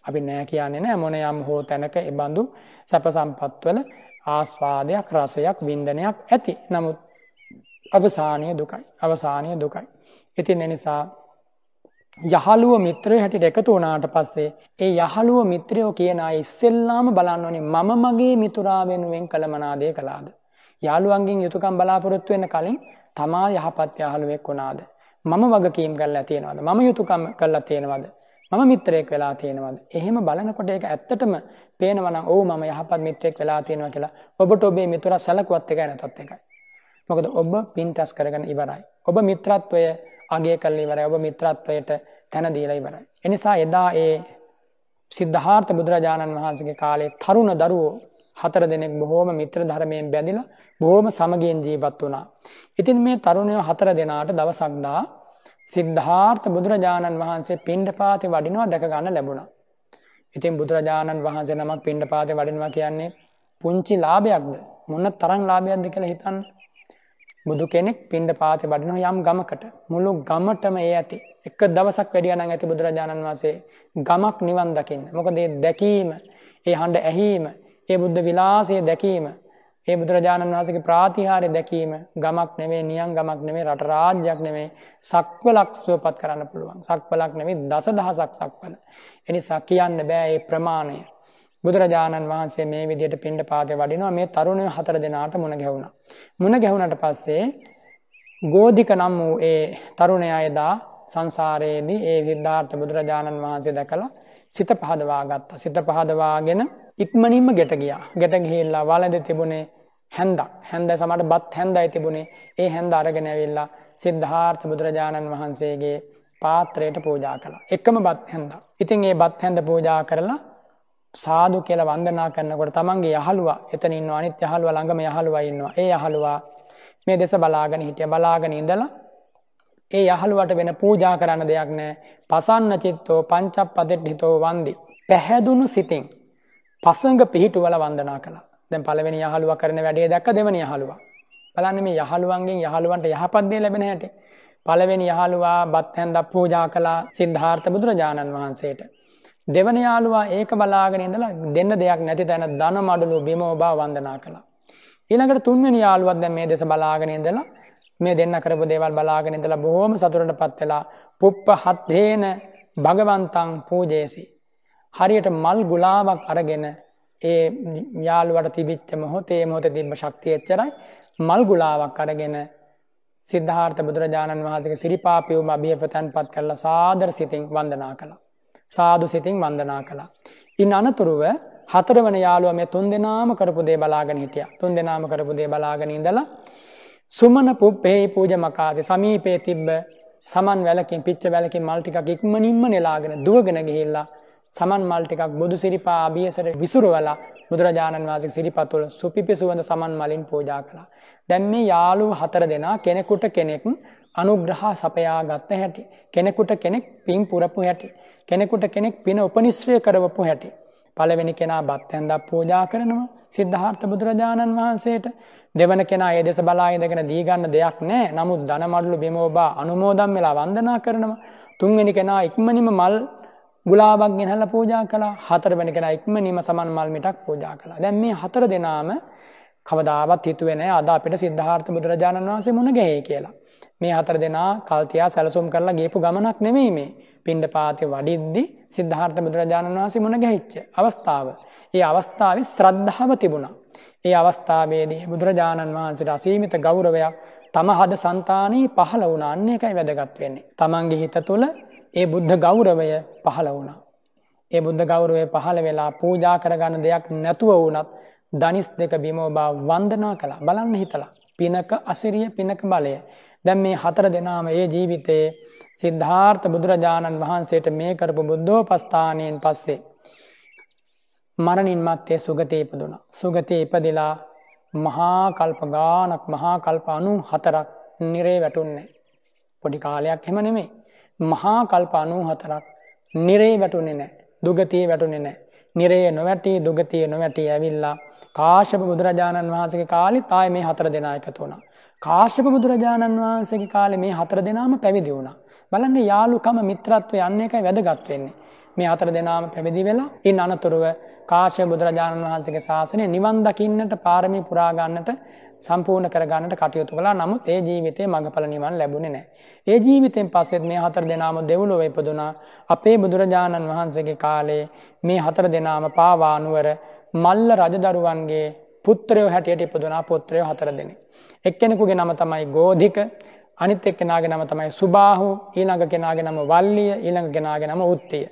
අපි නෑ කියන්නේ නෑ මොන යම් හෝ තැනක එබඳු සැප සම්පත්වල ආස්වාදයක් රසයක් වින්දනයක් ඇති නමුත් අවසානය දුකයි අවසානය දුකයි. ඉතින් එනිසා යහළුව මිත්‍රය හැටිට එකතු වනාට පස්සේ ඒ යහළුව මිත්‍රයෝ කියන ඉස්සෙල්ලාම බලන්නනි මම මගේ මිතුරාවෙනුවෙන් කළමනාදය කලාද. යාළුවන්ගින් යුතුකම් බලාපොරොත්තු වෙන කලින් තමා යහපත් යහළුවෙක් වුණාද. මම වගකීම් කරලා තියෙනවද මම යුතුකම් කරලා තියෙනවද මම මිත්‍රයෙක් වෙලා තියෙනවද එහෙම බලනකොට ඒක ඇත්තටම පේනවනම් ඔව් මම යහපත් මිත්‍රයෙක් වෙලා තියෙනවා කියලා ඔබට ඔබේ මිතුරා සැලකුවත් එකයි නැතත් එකයි මොකද ඔබ පින් රැස් කරගෙන ඉවරයි ඔබ මිත්‍රත්වය අගය කරලා ඉවරයි ඔබ මිත්‍රත්වයට තැන දීලා ඉවරයි එනිසා එදා ඒ සිද්ධාර්ථ බුදුරජාණන් වහන්සේගේ කාලේ තරුණ දරුවෝ හතර දෙනෙක් බොහෝම මිත්‍ර ධර්මයෙන් බැඳිලා බොහෝම සමගියෙන් ජීවත් වුණා. ඉතින් මේ තරුණයෝ හතර දෙනාට දවසක්දා සිද්ධාර්ථ බුදුරජාණන් වහන්සේ පිණ්ඩපාති වඩිනවා දැක ගන්න ලැබුණා. ඉතින් බුදුරජාණන් වහන්සේ නමක් පිණ්ඩපාති වඩිනවා කියන්නේ පුංචි ලාභයක්ද මොන තරම් ලාභයක්ද කියලා හිතන්න. බුදු කෙනෙක් පිණ්ඩපාති වඩිනවා යම් ගමකට මුළු ගමටම ඒ ඇති එක දවසක් වැඩියනම් ඇති බුදුරජාණන් වහන්සේ ගමක් නිවන් දකින්න. මොකද ඒ දැකීම, ඒ හඬ ඇහිීම, ඒ බුද්ධ විලාසය දැකීම ඒ බුදුරජාණන් වහසගේ ප්‍රාතිහාරය දැකීම ගමක් නෙවේ නියන් ගමක් නෙවේ රටරාජ්‍යයක් නෙවේ සක්වලක්ෂුව පත් කරන්න පුළුවන් සක්වලක් නෙවේ දස දහසක් සක්වල. එනිසා කියන්න බෑ ඒ ප්‍රමාණය. බුදුරජාණන් වහන්සේ මේ විදියට පින්ඩ පාතය වඩිනවා මේ තරුණය හතර දෙනාට මුණ ගැවුණ. මුණ ගැහුණට පස්සේ ගෝධික නම් වූ ඒ තරුණය අයදා සංසාරයේදී ඒ විද්ධාර්ථ බුදුරජාණන් වහන්සේ දැකලා සිත පහදවා ගත්තා සිත පහදවාගෙන ඉක්මනින්ම ගැට ගියා ගැට ගිහිල්ලා වලද තිබුණේ හැන්දක් හැන්ද සමට බත් හැන්දයි තිබුණේ ඒ හැන්ද අරගෙනැවිල්ලා සිද්ධාර්ථ බුදුරජාණන් වහන්සේගේ පාත්‍රයට පූජා කළ එක්කම බත් හැන්ද. ඉතින් ඒ බත් හැඳ පූජා කරලා සාදු කියල වන්දනා කරන්නකොට තමන්ගේ යහළුවා එතනින් අනිත් යහළුව ළඟම යහළුවයින්නවා ඒ යහළුවා මේ දෙස බලාගෙන හිටිය බලාගෙන ඉඳලා ඒ යහළුවට වෙන පූජා කරන්න දෙයක් නෑ පසන්න චිත්තෝ පංචප් පදෙට් හිතෝ වන්දි. පැහැදුණු සිතින් පස්සඟ පිහිටුවල වන්දනා කළා. දැන් පළවෙනි යහළුවා කරන වැඩේ දැක්ක දෙවෙනි යහළුවා. බලන්න මේ යහළුවන්ගෙන් යහළුවන්ට යහපත් දේ ලැබෙන හැටි. පළවෙනි යහළුවා බත් හැන්දක් පූජා කළා සිද්ධාර්ථ බුදුරජාණන් වහන්සේට. දෙවන යාළුවා ඒක බලාගෙන ඉඳලා දෙන්න දෙයක් නැති තැන ධන මඩලු බිමෝබා වන්දනා කළා. ඊළඟට තුන්වෙනි යාළුවත් දැන් මේ දෙස බලාගෙන ඉඳලා මේ දෙන්න කරපු දේවල් බලාගෙන ඉඳලා බොහොම සතුටටපත් වෙලා පුප්ප හත්තේන භගවන්තං පූජේසි හරියට මල් ගුලාවක් අරගෙන ඒ යාළුවට තිබිච්ච මොහොතේ මොහොත තිබ්බ ශක්තිය එච්චරයි මල් ගුලාවක් අරගෙන සිද්ධාර්ථ බුදුරජාණන් වහන්සේගේ සිරිපාපියුම අභියපතන්පත් කරලා සාදර සිතින් වන්දනා කළා. සාදු සිතින් වන්දනා කළා. ඉන් අනතුරුව හතරවන යාළුවා මේ තුන්දෙනාම කරපු දේ බලාගෙන හිටියා. තුන්දෙනාම කරපු දේ බලාගෙන ඉඳලා සුමන පුප්පේ පූජමකාසේ සමීපේ තිබ්බ සමන් වැලකින් පිච්ච වැලකින් මල් ටිකක් ඉක්මනින්ම නෙලාගෙන දුවගෙන ගිහිල්ලා සමන් මල් ටිකක් බුදු සිරිපා අභියසට විසුරුවලා බුදුරජාණන් වහන්සේ සිරිපතුල සුපිපි සුවඳ සමන් මලින් පූජා කළා. දැන් මේ යාළුව හතර දෙනා කෙනෙකුට කෙනෙක් අනුග්‍රහ සපයා ගත්ත හැටි. කෙනෙකුට කෙනෙක් පින් පුරපු හැටි. කෙනෙකුට කෙනෙක් පින උපනිශ්‍රය කරවපු හැටි. පළවෙනි කෙනා බත්හැන්දක් පූජා කරනවා සිද්ධාර්ථ බුදුරජාණන් වහන්සේට දෙවන කෙනා ඒ දෙස බලා ඉඳගෙන දී ගන්න දෙයක් නැහැ. නමුත් ධනමඩලු බිමෝබා අනුමෝදන් වෙලා වන්දනා කරනවා. තුන්වෙනි කෙනා ඉක්මනින්ම මල් ගුලාවක් ගෙනහල්ලා පූජා කළා. හතරවෙනි කෙනා ඉක්මනීම සමන් මල් මිටක් පූජා කළා. දැන් මේ හතර දෙනාම කවදාවත් හිතුවේ නැහැ අද අපිට සිද්ධාර්ථ බුදුරජාණන් වහන්සේ මුණ ගැහේ කියලා. මේ හතර දෙනා කල්තියා සැලසුම් කරලා ගේපු ගමනක් නෙමෙයි මේ. පිණ්ඩපාතේ වඩිද්දි සිද්ධාර්ථ බුදුරජාණන් වහන්සේ මුණ ගැහිච්ච අවස්ථාව. ඒ අවස්ථාවේ ශ්‍රද්ධාව තිබුණා. ඒ අවස්ථාවේදී බුදුරජාණන් වහන්සේට අසීමිත ගෞරවයක් තම හද సంతානෙ පහළ වුණා. අන්න එකයි වැදගත් වෙන්නේ. තමන්ගේ හිත තුළ ඒ බුද්ධ ගෞරවය පහළ වුණා. ඒ බුද්ධ ගෞරවය පහළ වෙලා පූජා කරගන්න දෙයක් නැතුව වුණත් දනිස් දෙක බිමෝබා වන්දනා කලා බලන්න හිතලා. පිනක අසිරිය පිනක බලය. දැම් මේ හතර දෙනාම ඒ ජීවිතයේ සිද්ධාර්ථ බුදුරජාණන් වහන්සේට මේ කරපු බුද්ධෝ පස්ථානයෙන් පස්සේ. මරණින් මත්තේ සුගතය ඉපදුන. සුගතය ඉපදිලා මහාකල්ප ගානක් මහාකල්ප අනු හතරක් නිරේ වැටුන්නේ. පොඩි කාලයක් හෙම නෙමේ මහා කල්ප අනූ හතරක් නිරේ වැටුනේ නෑ දුගතිය වැටුනේ නෑ. නිරේ නොවැටී දුගතිය නොවැටී ඇවිල්ලා කාශප බුදුරජාණන් වහන්සගේ කාලි තාය මේ හතර දෙනා එකතු වුණ. කාශප බුදුරජාණන් වහන්සේගේ කාලෙ මේ හතර දෙනාම පැවිදි වුණ. බලන්න යාලුකම මිත්‍රත්ව යන්න එකයි වැදගත්වවෙන්නේ. මේ අතර දෙනාම පැවිදි වෙලා ඉන් අනතුරුව කාශය බුදුරජාණන් වහන්සේගේ ශාසනය නිවන් දකින්නට පාරමි පුරාගන්නට සම්පූර්ණ කරගන්නට කටයුතු කලා නමුත් ඒ ජීවිතේ මඟඵල නිවන් ලැබුණේ නැහැ. ඒ ජීවිතෙන් පස්සෙත් මේ හතර දෙනාම දෙව්ලොව ඉපදුනා. අපේ බුදුරජාණන් වහන්සේගේ කාලේ මේ හතර දෙනාම පාවා නුවර මල්ල රජදරුවන්ගේ පුත්‍රයෝ හැටියට ඉපදුනා පුත්‍රයෝ හතර දෙනෙක්. එක්කෙනෙකුගේ නම තමයි ගෝධික, අනිත් එක්කෙනාගේ නම තමයි සුබාහු, ඊළඟ කෙනාගේ නම වල්ලිය, ඊළඟ කෙනාගේ නම උත්තිය.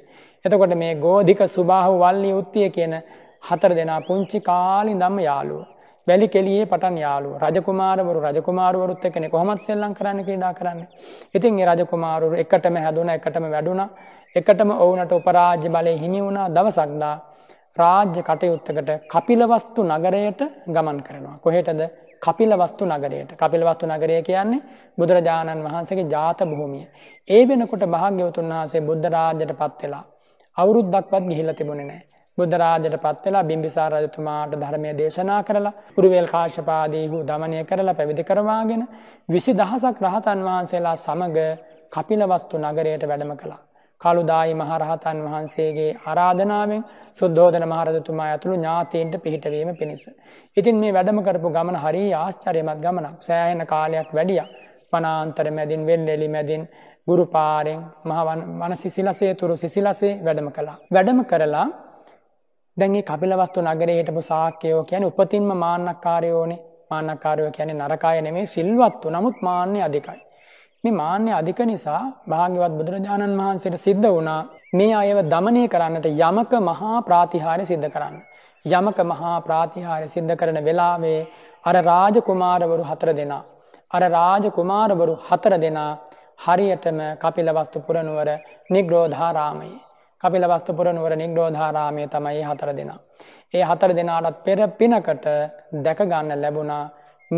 එතකොට මේ ගෝධික සුබාහු වල්ලිය උත්තිය කියන හතර දෙනා පුංචි කාලේ ඉඳන්ම යාළුවෝ. වැලි කෙලියේ පටන් යාළුව රජකුමාරවරු රජකුමාරවරුත් එක්කනේ කොහොමද සෙල්ලම් කරන්න කියලා කරන්නේ. ඉතින් ඒ රජකුමාරවරු එකටම හැදුණා එකටම වැඩුණා එකටම ඔවුන්ට උපරාජ්‍ය බලය හිමි වුණා දවසක් දා රාජ්‍ය කටයුත්තකට කපිලවස්තු නගරයට ගමන් කරනවා. කොහෙටද? කපිලවස්තු නගරයට. කපිලවස්තු නගරය කියන්නේ බුදුරජාණන් වහන්සේගේ ජාත භූමිය. ඒ වෙනකොට භාග්‍යවතුන් වහන්සේ බුද්ධ රාජ්‍යයට පත් වෙලා අවුරුද්දක්වත් ගිහිල්ලා තිබුණේ නැහැ. බුද්ධරාජයට පත් වෙලා බිම්බිසාර රජතුමාට ධර්මය දේශනා කරලා උරුවේල් කාශපාදීහු දමනය කරලා පැවිදි කරවාගෙන විසි දහසක් රහතන් වහන්සේලා සමග කපිලවස්තු නගරයට වැඩම කළා. කළුදායි මහරහතන් වහන්සේගේ ආරාධනාවෙන් සුද්දෝදන මහරජතුමා ඇතුළු ඥාතීන්ට පිහිටවීම පිණිස. ඉතින් මේ වැඩම කරපු ගමන හරි ආශ්චරයමත් ගමනක් සෑහෙන කාලයක් වැඩිය පනාන්තර මැදින් වෙල්ලෙලි මැදින් ගුරුපාරෙන් මහවන සිසිලසේ තුරු සිසිලසේ වැඩම කළා. වැඩම කරලා දැන් මේ කපිලවස්තු නගරේ හිටපු ශාක්‍යයෝ කියන්නේ උපතින්ම මාන්නක්කාරයෝනේ. මාන්නක්කාරයෝ කියන්නේ නරකය නෙමෙයි සිල්වත්තු. නමුත් මාන්නේ අධිකයි. මේ මාන්නේ අධික නිසා භාග්‍යවත් බුදුරජාණන් වහන්සේට සිද්ධ වුණා මේ අයව দমনය කරන්නට යමක මහා ප්‍රාතිහාර්ය සිද්ධ කරන්න. යමක මහා ප්‍රාතිහාර්ය සිද්ධ කරන වෙලාවේ අර රාජකුමාරවරු හතර දෙනා අර රාජකුමාරවරු හතර දෙනා හරියටම කපිලවස්තු පුරනුවර නිග්‍රෝධාරාමයේ කපිල වස්තුපුර නුවර නිග්‍රෝධාරාමය තමයි හතර දෙනා. ඒ හතර දෙනාටත් පෙර පිනකට දැකගන්න ලැබුණා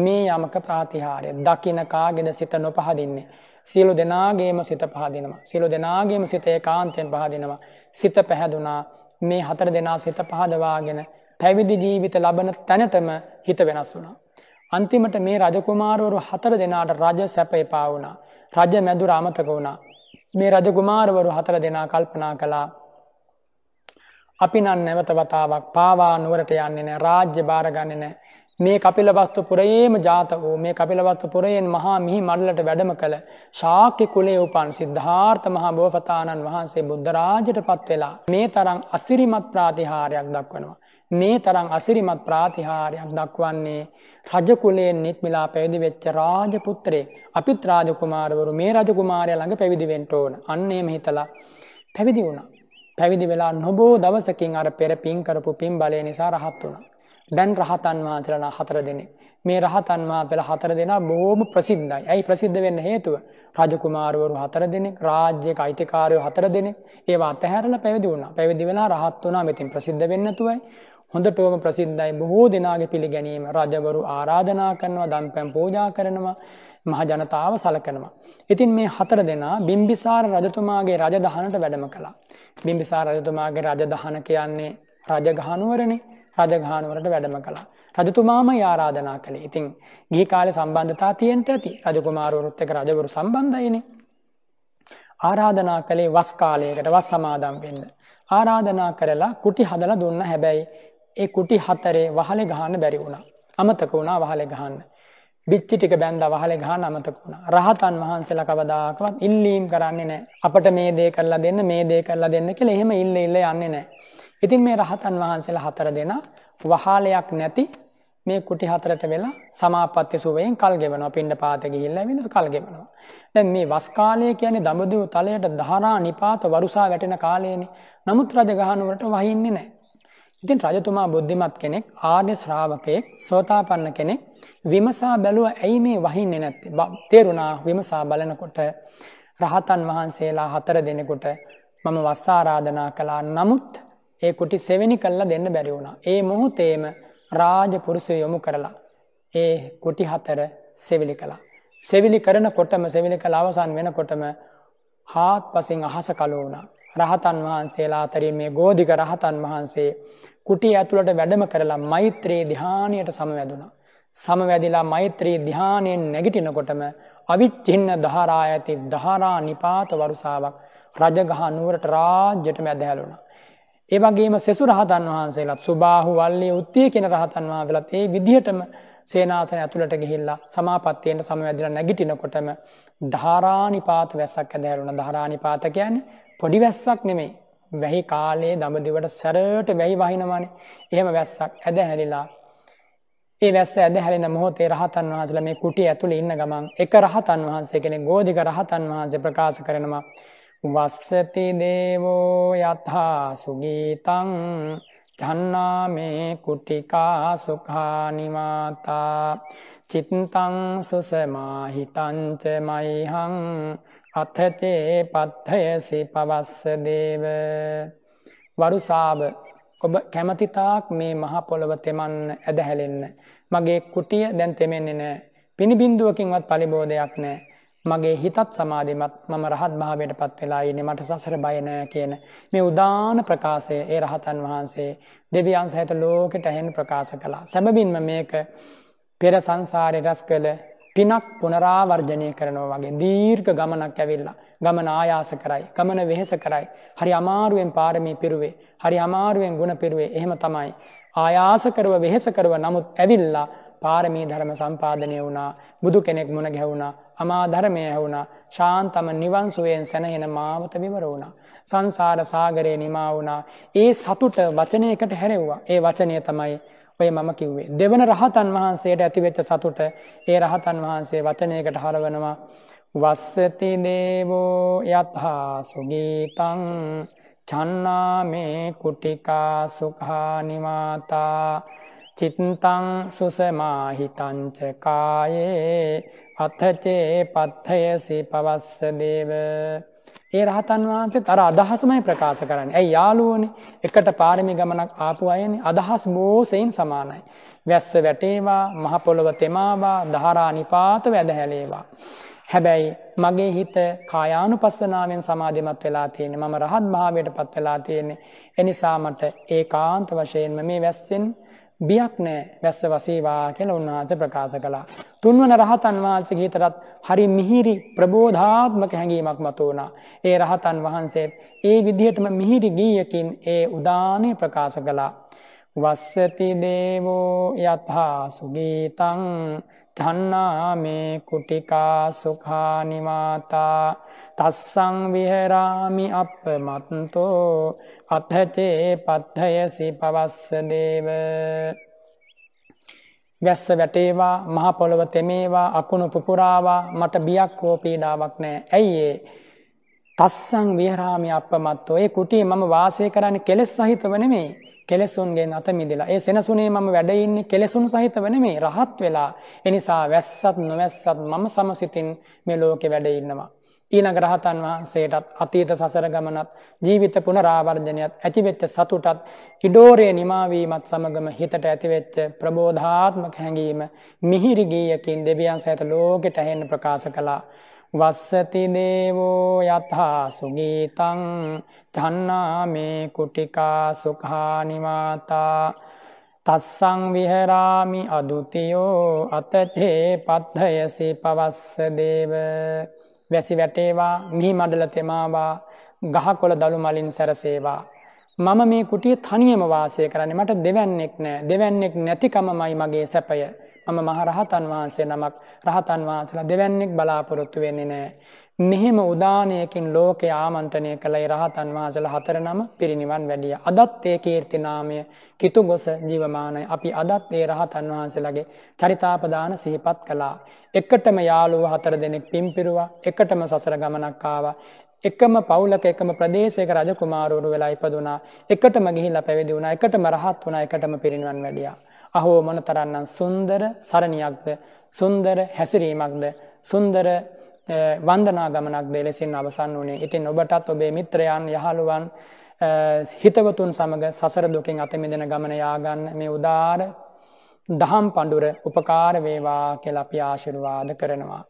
මේ යමක ප්‍රාතිහාරය දකින කාගෙද සිත නොපහදින්නේ. සියලු දෙනාගේම සිත පහදිනවා. සියලු දෙනාගේම සිතේ කාන්තයෙන් පහදිනවා. සිත පැහැදුනා මේ හතර දෙනා සිත පහදවාගෙන පැවිදි ජීවිත ලබන තැනටම හිත වෙනස් වුණා. අන්තිමට මේ රජකුමාරුවරු හතර දෙනාට රජ සැප එපා වුණා. රජ මැදුර අමතක වුණා. මේ රජකුමාරවරු හතර දෙනා කල්පනා කළා අපි නන් නැවත වතාවක් පාවා නුවරට යන්නේ නෑ රාජ්‍ය භාරගන්නේ නෑ මේ කපිලවස්තු පුරයේම ජාත වූ මේ කපිලවස්තු පුරයෙන් මහා මිහි මඩලට වැඩම කළ ශාක්‍ය කුලේ උපන් සිද්ධාර්ථ මහා බෝපතාණන් වහන්සේ බුද්ධරාජයට පත්වෙලා මේ තරම් අසිරිමත් ප්‍රාතිහාරයක් දක්වනවා. මේ තරම් අසිරිමත් ප්‍රාතිහාරයක් දක්වන්නේ රජකුලයෙන් නිත්මිලා පැවිදි වෙච්ච රාජපුත්‍රේ අපිත් රාජකුමාරවරු මේ රජකුමාරය ළඟ පැවිදිවෙන්ට ඕන අන්නේ මෙහිතලා පැවිදි වුණා. පැවිදි වෙලා නොබෝ දවසකින් අර පෙර පින් කරපු පින් බලය නිසා රහත් වුණ. දැන් රහතන් වහන්සලන හතර දෙනෙ. මේ රහතන් වහන්සලා හතර දෙනා බොහොම ප්‍රසිද්ධයි. ඇයි ප්‍රසිද්ධ වෙන්න හේතුව? රජකුමාරවරු හතර දෙනෙක්, රාජ්‍යයක අයිතිකාරයෝ හතර දෙනෙක් ඒවා අතහැරලා පැවිදි වුණා. පැවිදි වෙලා රහත් වුණා. මෙතින් ප්‍රසිද්ධ වෙන්න නැතුවයි. හොඳටෝම ප්‍රසිද්ධයි බොහෝ දෙනාගේ පිළිගැනීම රජවරු ආරාධනා කරනවා දම්පැම් පෝජා කරනවා මහජනතාව සලකනවා. ඉතින් මේ හතර දෙනා බිම්බිසාර රජතුමාගේ රජදහනට වැඩම කළා. බිම්බිසාර රජතුමාගේ රජදහන කියන්නේ රජගහනුවරණ රජගානුවරට වැඩම කළා. රජතුමාම ආරාධනා කළේ ඉතින් ගී කාලෙ සම්බන්ධතා තියන්ට ඇති රජකුමාරුරුත්තක රජවරු සම්බන්ධයින. ආරාධනා කළේ වස් කාලයකට වස් සමාදම් වෙන්න. ආරාධනා කරලා කුටි හදල දුන්න හැබැයි ඒ කුටි හතරේ වහලේ ගහන්න බැරි වුණා. අමතක වුණා වහලේ ගහන්න. බිච්චි ටික බැන්ද වහලේ ගහන්න අමතක වුණ. රහතන් වහන්සේල කවදාකවත් ඉල්ලීම් කරන්නේ නෑ. අපට මේ දේ කරලා දෙන්න මේ දේ කරලා දෙන්න කෙළ එහෙම ඉල්ල ඉල්ල යන්නේ නෑ. ඉතින් මේ රහතන් වහන්සේල හතර දෙෙන වහාලයක් නැති මේ කුටි හතරට වෙලා සමාපත්‍ය සුවයෙන් කල් ගෙවනවා පින්ඩ පාත ගිහිල්ල මිනිස් කල් ගෙවනවා. දැන් මේ වස්කාලය කියන්නේ දඹදූ තලයට දහරා නිපාත වරුසා වැටෙන කාලයනි නමුත් රජ ගහනුවට වහින්නේ නෑ. ඉතින් රජතුමා බුද්ධිමත් කෙනෙක් ආර්ය ශ්‍රාවකයෙක් සෝතාපන්න කෙනෙක් විමසා බැලුව ඇයි මේ වහින්නේ නැත්තේ තේරුණා විමසා බලනකොට රහතන් වහන්සේලා හතර දෙනෙකුට මම වස්සාරාධනා කළා නමුත් ඒ කුටි සෙවෙනි කල්ලා දෙන්න බැරි වුණා. ඒ මොහොතේම රාජපුරුෂය යොමු කරලා ඒ කුටි හතර සෙවිලි කළා. සෙවිලි කරනකොටම සෙවිලි කළ අවසන් වෙනකොටම හාත්පසින් අහස කලෝ වුණා. රහතන් වහන්සේලා අතරින් මේ ගෝධික රහතන් වහන්සේ කුටිය ඇතුළට වැඩම කරලා මෛත්‍රයේ ධ්‍යානයට සමවැදුණා. සමවැදිලා මෛත්‍රයේ ධ්‍යානයෙන් නැගිටිනකොටම අවිච්චින්න දහරා ඇති දහරා නිපාත වරුසාවක් රජගහ නුවරට රාජ්‍යයට මැදහැලුණ. ඒවගේම සෙසු රහතන් වහන්සේලත් සුබාහු වල්ලේ උත්තිය කෙන රහතන් වහන්සේලත් ඒ විදිහටම සේනාසන ඇතුළට ගිහිල්ලා සමාපත්තියෙන්ට සමවැදිල නැගිටිනකොටම ධාරානිපාත වැස්සක් ඇදැරුණ ධාරානිපාත කියන්නේ පොඩි වැස්සක් නෙමෙයි වැහි කාලයේ දඹදිවට සැරට වැහි වහිනවානේ. එහෙම වැස්සක් ඇදහැරිලා. ඒ වැස්ස ඇදහැරෙන මොහොතේ රහතන් වහන්සේලා මේ කුටිය ඇතුළේ ඉන්න ගමන් එක රහතන් වහන්සේ කෙනෙක් ගෝධික රහතන් වහන්සේ ප්‍රකාශ කරනවා වස්සති දේවෝ යථා සුගීතං ජන්නාමේ කුටිකා සුඛානිමාතා චිත්තං සුසමාහිතං ච මයිහං අත්හතේ පත්හයසි පවස්ස දේව වරුසාාව ඔබ කැමතිතාක් මේ මහපොළොව තෙමන්න ඇදහැලෙන්න. මගේ කුටිය දැන් තෙමෙන්නේ නෑ පිණිබින්දුවකින්වත් පලිබෝධයක් නෑ. මගේ හිතත් සමාධිමත් මම රහත් භාවයට පත් වෙලායින මට සසර බයනෑ කියන. මේ උදාන ප්‍රකාශය ඒ රහතන් වහන්සේ දෙවියන් සහිත ලෝකෙට ඇහෙන් ප්‍රකාශ කලා. සැබවින්ම මේක පෙර සංසාරය රස් කළ පිනක් පුනරාවර්ජනය කරනවා වගේ දීර්ඝ ගමනක් ඇවිල්ලා ගමන ආයාස කරයි ගමන වෙහෙස කරයි හරි අමාරුවෙන් පාරමී පිරුවේ හරි අමාරුවෙන් ගුණ පිරුවේ එහෙම තමයි ආයාසකරව වෙහෙසකරව නමුත් ඇවිල්ලා පාරමී ධර්ම සම්පාධනය වුණා බුදු කෙනෙක් මුණ ගැහවුණා අමා ධර්මය ඇහුුණා ශාන්තම නිවන්සුවයෙන් සැනහෙන මාවත විවර වුණා සංසාර සාගරය නිමා වුණා ඒ සතුට වචනයකට හැරෙව්වා ඒ වචනය තමයි ඔය මම කිව්වේ. දෙවන රහතන් වහන්සේට ඇතිවෙච්ච සතුට ඒ රහතන් වහන්සේ වචනයකට හරවනවා. වස්සති දේවෝ යත්හා සුගීතං චන්නාමේ කුටිකා සුකානිමාතා චිත්තං සුසමාහිතංචකායේ අත්හචේ පත්හයසි පවස්ස දේව ඒ රහතන් වහන්සේත් අර අදහසමයි ප්‍රකාශ කරන්නේ. ඇයි යාළුවනි? එකට පාරමී ගමනක් ආපු අයනේ අදහස් බොසෙයින් සමානයි. වැස්ස වැටේවා, මහ පොළව තෙමාවා, දහරා නිපාත වැදහැලේවා. හැබැයි මගේ හිත කායානුපස්සනාවෙන් සමාධිමත් වෙලා තියෙන්නේ. මම රහත් භාවයටපත් වෙලා තියෙන්නේ. එනිසා මට ඒකාන්ත වශයෙන්ම මේ වැස්සෙන් බියක් නෑ වැස්ස වසේවා කියල උන්වහන්ස ප්‍රකාශ කළා. තුන්වන රහතන් වහන්සේ ගීතරත් හරි මිහිරි ප්‍රබෝධාත්මක හැඟීමක් මතුවුණ. ඒ රහතන් වහන්සේත් ඒ විදිහටම මිහිරි ගීයකින් ඒ උදානය ප්‍රකාශ කළා. වස්සති දේවෝ යත්හා සුගීතං ජන්නාමේ කුටිකා සුඛානිමාතා තස්සං විහරාමි අපමත්තෝ පත්හචේ පත්හය සීපවස්සදේව වැස්ස වැටේවා මහපොළොව තෙමේවා අකුණු පුපුරාවා මට බියක් හෝ පීඩාවක් නෑ ඇයි ඒ තස්සං විහරාමි අපමත්තෝ ඒ කුටිය මම වාසය කරන්නේ කෙලෙස් සහිතව නෙමේ කෙලෙසුන්ගෙන් අත මිදලා ඒ සෙනසුනේ මම වැඩ ඉන්නේ කෙලෙසුන් සහිතව නෙමේ රහත් වෙලා එනිසා වැස්සත් නොවැස්සත් මම සමසිතින් මේ ලෝකේ වැඩ ඉන්නවා ඊළඟ රහතන් වහන්සේටත් අතීත සසර ගමනත් ජීවිත පුනරාවර්ජනයත් ඇතිවෙච්ච සතුටත් ඉඩෝරය නිමාවීමත් සමගම හිතට ඇතිවෙච්ච ප්‍රබෝධාත්මක හැඟීම මිහිරිගීයකින් දෙවියන් සඇත ලෝකෙට ඇහෙන්න ප්‍රකාශ කළා. වස්සතිදේවෝ යත්හා සුගීතං චන්නාමේ කුටිකා සුකානිමාතා තස්සං විහරාමි අදුතියෝ අතටේ පත්හයසි පවස්ස දේව වැසි වැටේවා මිහි මඩල තෙමාවා ගහකොළ දළු මලින් සැරසේවා. මම මේ කුටිය තනියම වාසය කරන්නේ මට දෙවැන්නෙක් නෑ දෙවැන්නෙක් නැතිකමමයි මගේ සැපය. මම මහ රහතන් වහන්සේ නමක් රහතන් වහන්සලා දෙවැන්නෙක් බලාපොරොත්තු වෙන්නේ නෑ. මෙහෙම උදානයකින් ලෝකෙ ආමන්ත්‍රනය කළයි රහතන් වහසල හතර නම පිරිනිවන් වැඩිය. අදත් ඒ කීර්තිනාමය කිතු ගොස ජීවමානය අපි අදත් ඒ රහතන් වහන්සේලගේ චරිතාපදාන සිහිපත් කළා. එකටම යාලුව හතර දෙනෙක් පිම්පිරුවා එකටම සසර ගමනක්කාව. එකම පවුලක එකම ප්‍රදේශයක රජ කුමාරුරු වෙලා ඉපදුනා එකටම ගිහිල්ල පැවිදි වුණා එකටම රහත් වුණා එකටම පිරිනිවන් වැඩියා. අහෝ මොන තරන්නම් සුන්දර සරණයක්ද සුන්දර හැසිරීමක්ද සුන්දර වන්දනා ගමනක් දෙලෙසින් අවසන් වනේ ඉතින් ඔබටත් ඔබේ මිත්‍රයන් යහළුවන් හිතවතුන් සමඟ සසර දුකින් අතමිදෙන ගමන යාගන්න මේ උදාර දහම් පඩුර උපකාරවේවා කෙලපි ආශිර්වාද කරනවා.